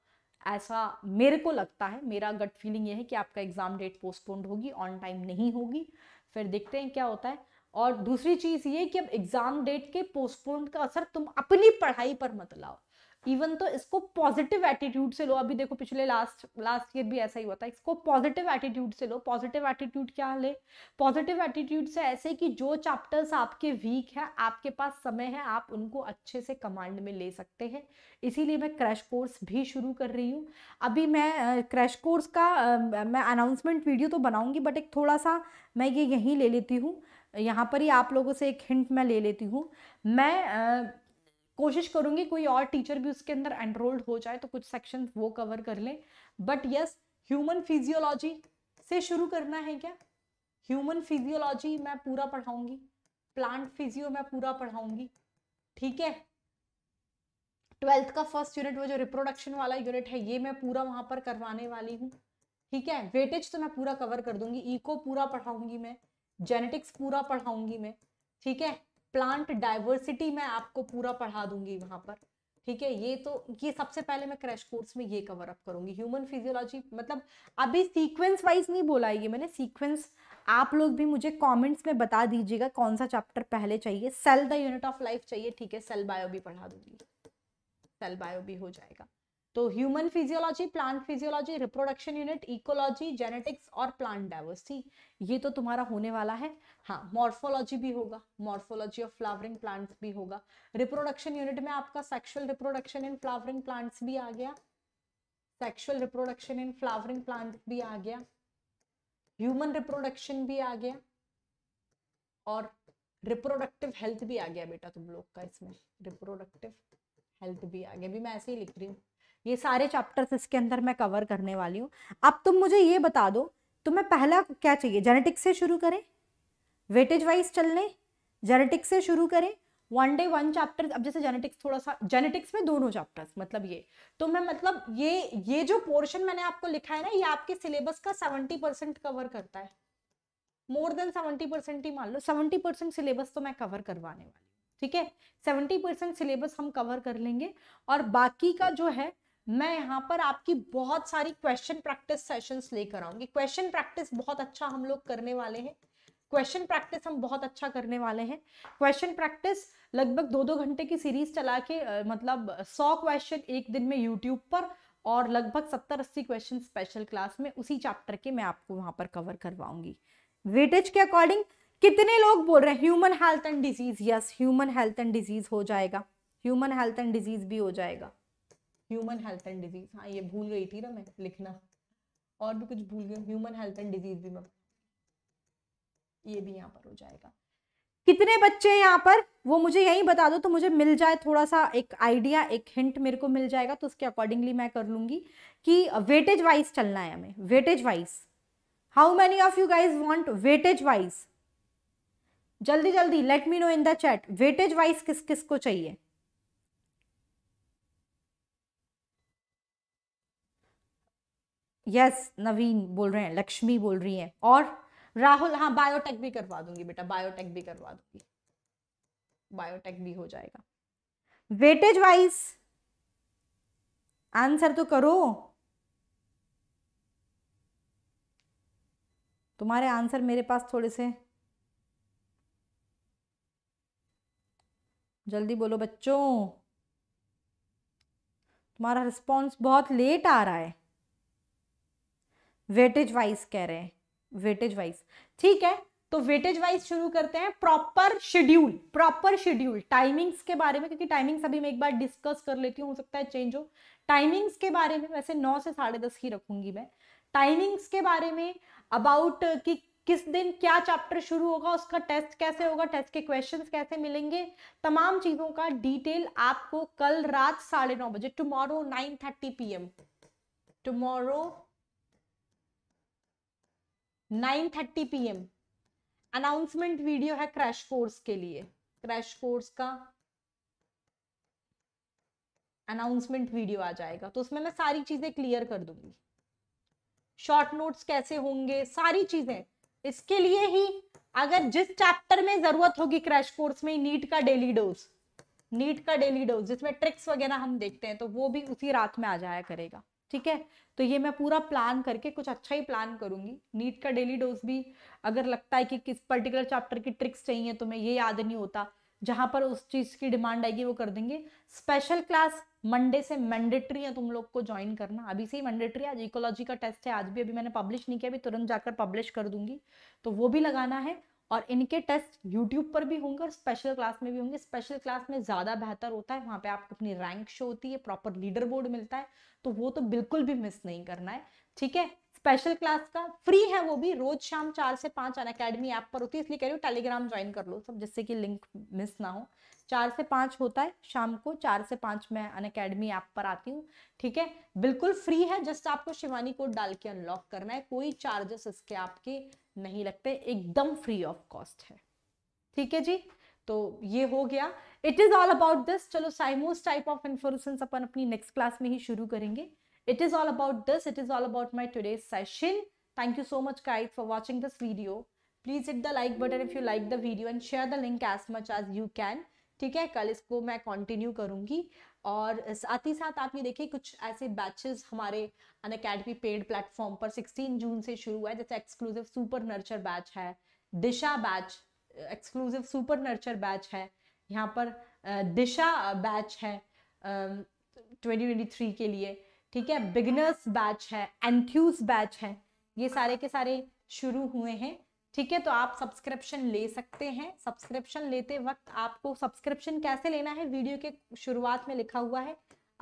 ऐसा मेरे को लगता है मेरा गट फीलिंग यह है कि आपका एग्ज़ाम डेट पोस्टपोन्ड होगी ऑन टाइम नहीं होगी फिर देखते हैं क्या होता है और दूसरी चीज़ ये कि अब एग्ज़ाम डेट के पोस्टपोन्ड का असर तुम अपनी पढ़ाई पर मत लाओ इवन तो इसको पॉजिटिव एटीट्यूड से लो अभी देखो पिछले लास्ट लास्ट ईयर भी ऐसा ही हुआ था इसको पॉजिटिव एटीट्यूड से लो पॉजिटिव एटीट्यूड क्या ले पॉजिटिव एटीट्यूड से ऐसे कि जो चैप्टर्स आपके वीक है आपके पास समय है आप उनको अच्छे से कमांड में ले सकते हैं इसीलिए मैं क्रैश कोर्स भी शुरू कर रही हूँ अभी मैं क्रैश कोर्स का मैं अनाउंसमेंट वीडियो तो बनाऊँगी बट एक थोड़ा सा मैं ये यहीं ले लेती हूँ यहाँ पर ही आप लोगों से एक हिंट मैं ले लेती हूँ मैं कोशिश करूंगी कोई और टीचर भी उसके अंदर एनरोल्ड हो जाए तो कुछ सेक्शन वो कवर कर लें बट यस ह्यूमन फिजियोलॉजी से शुरू करना है क्या ह्यूमन फिजियोलॉजी मैं पूरा पढ़ाऊंगी प्लांट फिजियो मैं पूरा पढ़ाऊंगी ठीक है ट्वेल्थ का फर्स्ट यूनिट वो जो रिप्रोडक्शन वाला यूनिट है ये मैं पूरा वहां पर करवाने वाली हूँ ठीक है वेटेज तो मैं पूरा कवर कर दूंगी इको पूरा पढ़ाऊंगी मैं जेनेटिक्स पूरा पढ़ाऊंगी मैं ठीक है प्लांट डाइवर्सिटी मैं आपको पूरा पढ़ा दूंगी वहां पर ठीक है ये तो ये सबसे पहले मैं क्रैश कोर्स में ये कवर अप करूंगी ह्यूमन फिजियोलॉजी मतलब अभी सीक्वेंस वाइज नहीं बोला ये मैंने सीक्वेंस आप लोग भी मुझे कमेंट्स में बता दीजिएगा कौन सा चैप्टर पहले चाहिए cell the unit of life चाहिए ठीक है सेल बायो भी पढ़ा दूंगी सेल बायो भी हो जाएगा तो human physiology plant physiology reproduction unit ecology genetics और प्लांट डाइवर्सिटी ये तो तुम्हारा होने वाला है हाँ मॉर्फोलॉजी भी होगा मॉर्फोलॉजी ऑफ फ्लावरिंग प्लांट्स भी होगा रिप्रोडक्शन यूनिट में आपका sexual reproduction in flowering plants भी आ गया sexual reproduction in flowering plant भी आ गया ह्यूमन रिप्रोडक्शन भी आ गया और रिप्रोडक्टिव हेल्थ भी आ गया बेटा तुम लोग का इसमें रिप्रोडक्टिव हेल्थ भी आ गया अभी मैं ऐसे ही लिख रही हूँ ये सारे चैप्टर्स इसके अंदर मैं कवर करने वाली हूँ अब तुम मुझे ये बता दो तुम्हें पहला क्या चाहिए जेनेटिक्स से शुरू करें वेटेज वाइज चल लें जेनेटिक्स से शुरू करें वन डे वन चैप्टर अब जैसे जेनेटिक्स थोड़ा सा जेनेटिक्स में दोनों चैप्टर्स मतलब ये तो मैं मतलब ये ये जो पोर्शन मैंने आपको लिखा है ना ये आपके सिलेबस का सेवेंटी परसेंट कवर करता है मोर देन सेवेंटी परसेंट ही मान लो सेवेंटी परसेंट सिलेबस तो मैं कवर करवाने वाली ठीक है सेवेंटी परसेंट सिलेबस हम कवर कर लेंगे और बाकी का जो है मैं यहाँ पर आपकी बहुत सारी क्वेश्चन प्रैक्टिस सेशंस लेकर आऊंगी क्वेश्चन प्रैक्टिस बहुत अच्छा हम लोग करने वाले हैं क्वेश्चन प्रैक्टिस हम बहुत अच्छा करने वाले हैं क्वेश्चन प्रैक्टिस लगभग दो दो घंटे की सीरीज चला के मतलब सौ क्वेश्चन एक दिन में यूट्यूब पर और लगभग सत्तर अस्सी क्वेश्चन स्पेशल क्लास में उसी चैप्टर के मैं आपको वहां पर कवर करवाऊंगी वेटेज के अकॉर्डिंग कितने लोग बोल रहे हैं human health and disease yes human health and disease हो जाएगा ह्यूमन हेल्थ एंड डिजीज भी हो जाएगा ह्यूमन हेल्थ एंड डिजीज हाँ ये भूल गई थी ना मैं लिखना और भी कुछ भूल गई ह्यूमन हेल्थ एंड डिजीज भी मैं ये भी यहाँ पर हो जाएगा कितने बच्चे हैं यहाँ पर वो मुझे यही बता दो तो मुझे मिल जाए थोड़ा सा एक आइडिया एक हिंट मेरे को मिल जाएगा तो उसके अकॉर्डिंगली मैं कर लूंगी कि वेटेज वाइज चलना है हमें weightage wise how many of you guys want weightage wise जल्दी जल्दी let me know in the chat weightage wise किस किस को चाहिए यस नवीन बोल रहे हैं लक्ष्मी बोल रही हैं और राहुल हाँ बायोटेक भी करवा दूंगी बेटा बायोटेक भी करवा दूंगी बायोटेक भी हो जाएगा वेटेज वाइज आंसर तो करो तुम्हारे आंसर मेरे पास थोड़े से जल्दी बोलो बच्चों तुम्हारा रिस्पॉन्स बहुत लेट आ रहा है वेटेज वाइज कह रहे हैं वेटेज वाइज ठीक है तो वेटेज वाइज शुरू करते हैं proper schedule proper schedule timings के बारे में क्योंकि टाइमिंग्स अभी मैं एक बार डिस्कस कर लेती हूँ हो सकता है चेंज हो टाइमिंग्स के बारे में वैसे नौ से साढ़े दस ही रखूंगी मैं टाइमिंग्स के बारे में अबाउट कि किस दिन क्या चैप्टर शुरू होगा उसका टेस्ट कैसे होगा टेस्ट के क्वेश्चन कैसे मिलेंगे तमाम चीज़ों का डिटेल आपको कल रात साढ़े नौ बजे tomorrow nine thirty P M tomorrow nine thirty PM announcement video है क्रैश कोर्स के लिए क्रैश कोर्स का अनाउंसमेंट वीडियो आ जाएगा तो उसमें मैं सारी चीजें क्लियर कर दूंगी शॉर्ट नोट्स कैसे होंगे सारी चीजें इसके लिए ही अगर जिस चैप्टर में जरूरत होगी क्रैश कोर्स में नीट का डेली डोज नीट का डेली डोज जिसमें ट्रिक्स वगैरह हम देखते हैं तो वो भी उसी रात में आ जाया करेगा ठीक है तो ये मैं पूरा प्लान करके कुछ अच्छा ही प्लान करूंगी नीट का डेली डोज भी अगर लगता है कि किस पर्टिकुलर चैप्टर की ट्रिक्स चाहिए तो मैं ये याद नहीं होता जहां पर उस चीज की डिमांड आएगी वो कर देंगे स्पेशल क्लास मंडे से मैंडेटरी है तुम लोग को ज्वाइन करना अभी से ही मैंडेटरी आज इकोलॉजी का टेस्ट है आज भी अभी मैंने पब्लिश नहीं किया अभी तुरंत जाकर पब्लिश कर दूंगी तो वो भी लगाना है और इनके टेस्ट यूट्यूब पर भी होंगे और स्पेशल क्लास में भी होंगे स्पेशल क्लास में ज़्यादा बेहतर होता है वहाँ पे आपको अपनी रैंक शो होती है प्रॉपर लीडर बोर्ड मिलता है तो वो तो बिल्कुल भी मिस नहीं करना है ठीक है स्पेशल क्लास का फ्री है वो भी रोज शाम चार से पांच अन अकेडमी ऐप पर होती है इसलिए कह रही हूँ टेलीग्राम ज्वाइन कर लो सब जिससे कि लिंक मिस ना हो चार से पाँच होता है शाम को चार से पाँच में अन अकेडमी ऐप पर आती हूँ ठीक है बिल्कुल फ्री है जस्ट आपको शिवानी कोड डाल के अनलॉक करना है कोई चार्जेस इसके आपके नहीं लगते एकदम फ्री ऑफ कॉस्ट है ठीक है जी तो ये हो गया it is all about this चलो साइमोस टाइप ऑफ इन्फोरसेंस अपन अपनी नेक्स्ट क्लास में ही शुरू करेंगे it is all about this it is all about my today session thank you so much guys for watching this video please hit the like button if you like the video and share the link as much as you can ठीक है कल इसको मैं continue करूँगी और साथ ही साथ आप ये देखिए कुछ ऐसे बैचेस हमारे अन अकेडमी पेड प्लेटफॉर्म पर 16 जून से शुरू हुआ है जैसे एक्सक्लूसिव सुपर नर्चर बैच है Disha batch exclusive super nurture batch है यहाँ पर दिशा बैच है ट्वेंटी थ्री के लिए ठीक है बिगनर्स बैच है एंथ्यूज बैच है ये सारे के सारे शुरू हुए हैं ठीक है तो आप सब्सक्रिप्शन ले सकते हैं सब्सक्रिप्शन लेते वक्त आपको सब्सक्रिप्शन कैसे लेना है वीडियो के शुरुआत में लिखा हुआ है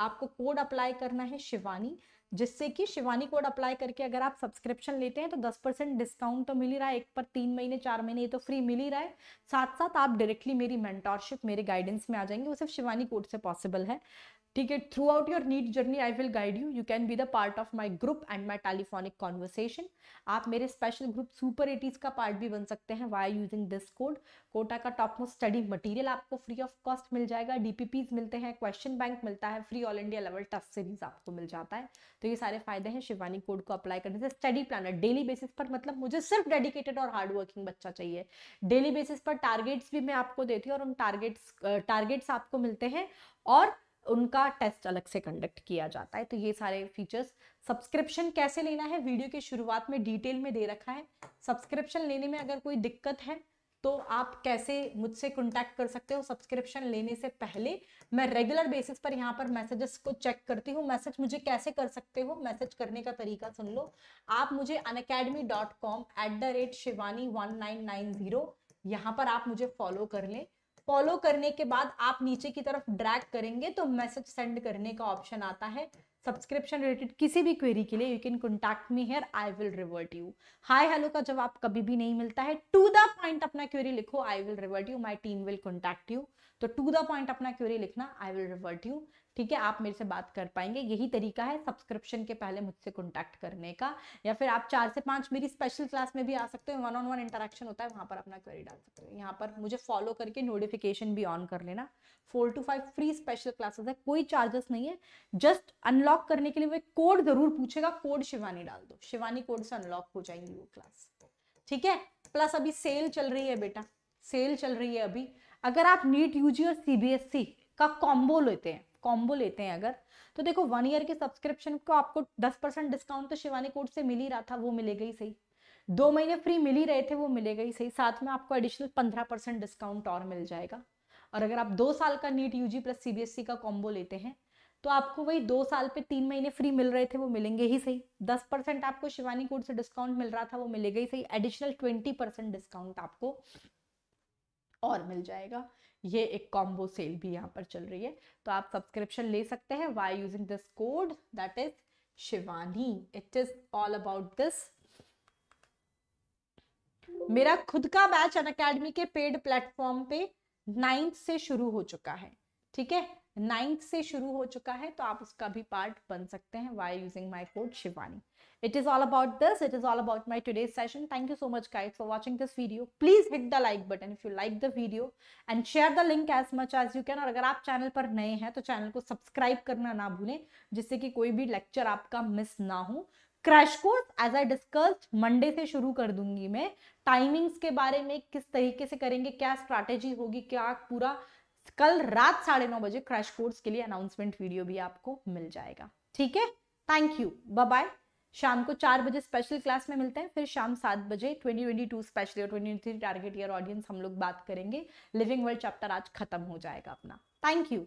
आपको कोड अप्लाई करना है शिवानी जिससे कि शिवानी कोड अप्लाई करके अगर आप सब्सक्रिप्शन लेते हैं तो 10 परसेंट डिस्काउंट तो मिल ही रहा है एक पर तीन महीने चार महीने ये तो फ्री मिल ही रहा है साथ साथ आप डायरेक्टली मेरी मेंटोरशिप मेरे गाइडेंस में आ जाएंगे वो सिर्फ शिवानी कोड से पॉसिबल है ठीक है throughout your NEET journey I will guide you you can be the part of my group and my telephonic conversation आप मेरे स्पेशल ग्रुप सुपर एटीज का पार्ट भी बन सकते हैं by using this code Kota का टॉप मोस्ट स्टडी मटीरियल आपको free of cost मिल जाएगा डीपीपीज मिलते हैं क्वेश्चन बैंक मिलता है free all India level tough series आपको मिल जाता है तो ये सारे फायदे हैं शिवानी कोड को अप्लाई करने से स्टडी प्लानर डेली बेसिस पर मतलब मुझे सिर्फ डेडिकेटेड और हार्डवर्किंग बच्चा चाहिए डेली बेसिस पर टारगेट्स भी मैं आपको देती हूँ और उन टारगेट्स टारगेट्स आपको मिलते हैं और उनका टेस्ट अलग से कंडक्ट किया जाता है तो ये सारे फीचर्स सब्सक्रिप्शन कैसे लेना है वीडियो की शुरुआत में डिटेल में दे रखा है सब्सक्रिप्शन लेने में अगर कोई दिक्कत है तो आप कैसे मुझसे कॉन्टैक्ट कर सकते हो सब्सक्रिप्शन लेने से पहले मैं रेगुलर बेसिस पर यहाँ पर मैसेजेस को चेक करती हूँ मैसेज मुझे कैसे कर सकते हो मैसेज करने का तरीका सुन लो आप मुझे Unacademy dot com at the rate Shivani one nine nine zero यहाँ पर आप मुझे फॉलो कर लें फॉलो करने के बाद आप नीचे की तरफ ड्रैग करेंगे तो मैसेज सेंड करने का ऑप्शन आता है सब्सक्रिप्शन रिलेटेड किसी भी क्वेरी के लिए you can contact me here I will revert you hi hello का जवाब कभी भी नहीं मिलता है टू द पॉइंट अपना क्वेरी लिखो I will revert you my team will contact you तो टू द पॉइंट अपना क्वेरी लिखना आई विल रिवर्ट यू ठीक है आप मेरे से बात कर पाएंगे यही तरीका है सब्सक्रिप्शन के पहले मुझसे कॉन्टैक्ट करने का या फिर आप चार से पांच मेरी स्पेशल क्लास में भी आ सकते हो वन ऑन वन इंटरेक्शन होता है वहां पर अपना क्वेरी डाल सकते हो यहाँ पर मुझे फॉलो करके नोटिफिकेशन भी ऑन कर लेना four two five free special classes है कोई चार्जेस नहीं है जस्ट अनलॉक करने के लिए वो कोड जरूर पूछेगा कोड शिवानी डाल दो शिवानी कोड से अनलॉक हो जाएंगी वो क्लास ठीक है प्लस अभी सेल चल रही है बेटा सेल चल रही है अभी अगर आप नीट यूजी और सीबीएसई e का कॉम्बो लेते हैं कॉम्बो लेते हैं अगर तो देखो वन ईयर के सब्सक्रिप्शन को आपको दस परसेंट डिस्काउंट तो शिवानी कोड से मिल ही रहा था वो मिलेगा ही सही दो महीने फ्री मिल ही रहे थे वो मिलेगा ही सही साथ में आपको एडिशनल पंद्रह डिस्काउंट और मिल जाएगा और अगर आप दो साल का नीट यू प्लस सी का कॉम्बो लेते हैं तो आपको वही दो साल पे तीन महीने फ्री मिल रहे थे वो मिलेंगे ही सही दस परसेंट आपको शिवानी कोड से डिस्काउंट मिल रहा था वो मिलेगा ही सही एडिशनल ट्वेंटी परसेंट डिस्काउंट आपको और मिल जाएगा ये एक कॉम्बो सेल भी यहाँ पर चल रही है तो आप सब्सक्रिप्शन ले सकते हैं by using this code that is Shivani it is all about this मेरा खुद का बैच अन अकेडमी के पेड प्लेटफॉर्म पे नाइन्थ से शुरू हो चुका है ठीक है नाइन्थ से शुरू हो चुका है तो आप उसका भी पार्ट बन सकते हैं by using my code Shivani it is all about this it is all about my today's session thank you so much guys for watching this video please hit the like button if you like the video and share the link as much as you can aur agar aap channel par naye hain to channel ko subscribe karna na bhule jisse ki koi bhi lecture aapka miss na ho crash course as I discussed Monday से शुरू कर दूंगी मैं timings के बारे में किस तरीके से करेंगे क्या स्ट्रैटेजी होगी क्या पूरा कल रात साढ़े नौ बजे क्रैश कोर्स के लिए अनाउंसमेंट वीडियो भी आपको मिल जाएगा ठीक है थैंक यू बाय बाय शाम को चार बजे स्पेशल क्लास में मिलते हैं फिर शाम सात बजे ट्वेंटी ट्वेंटी टू स्पेशली और twenty three target year audience हम लोग बात करेंगे लिविंग वर्ल्ड चैप्टर आज खत्म हो जाएगा अपना थैंक यू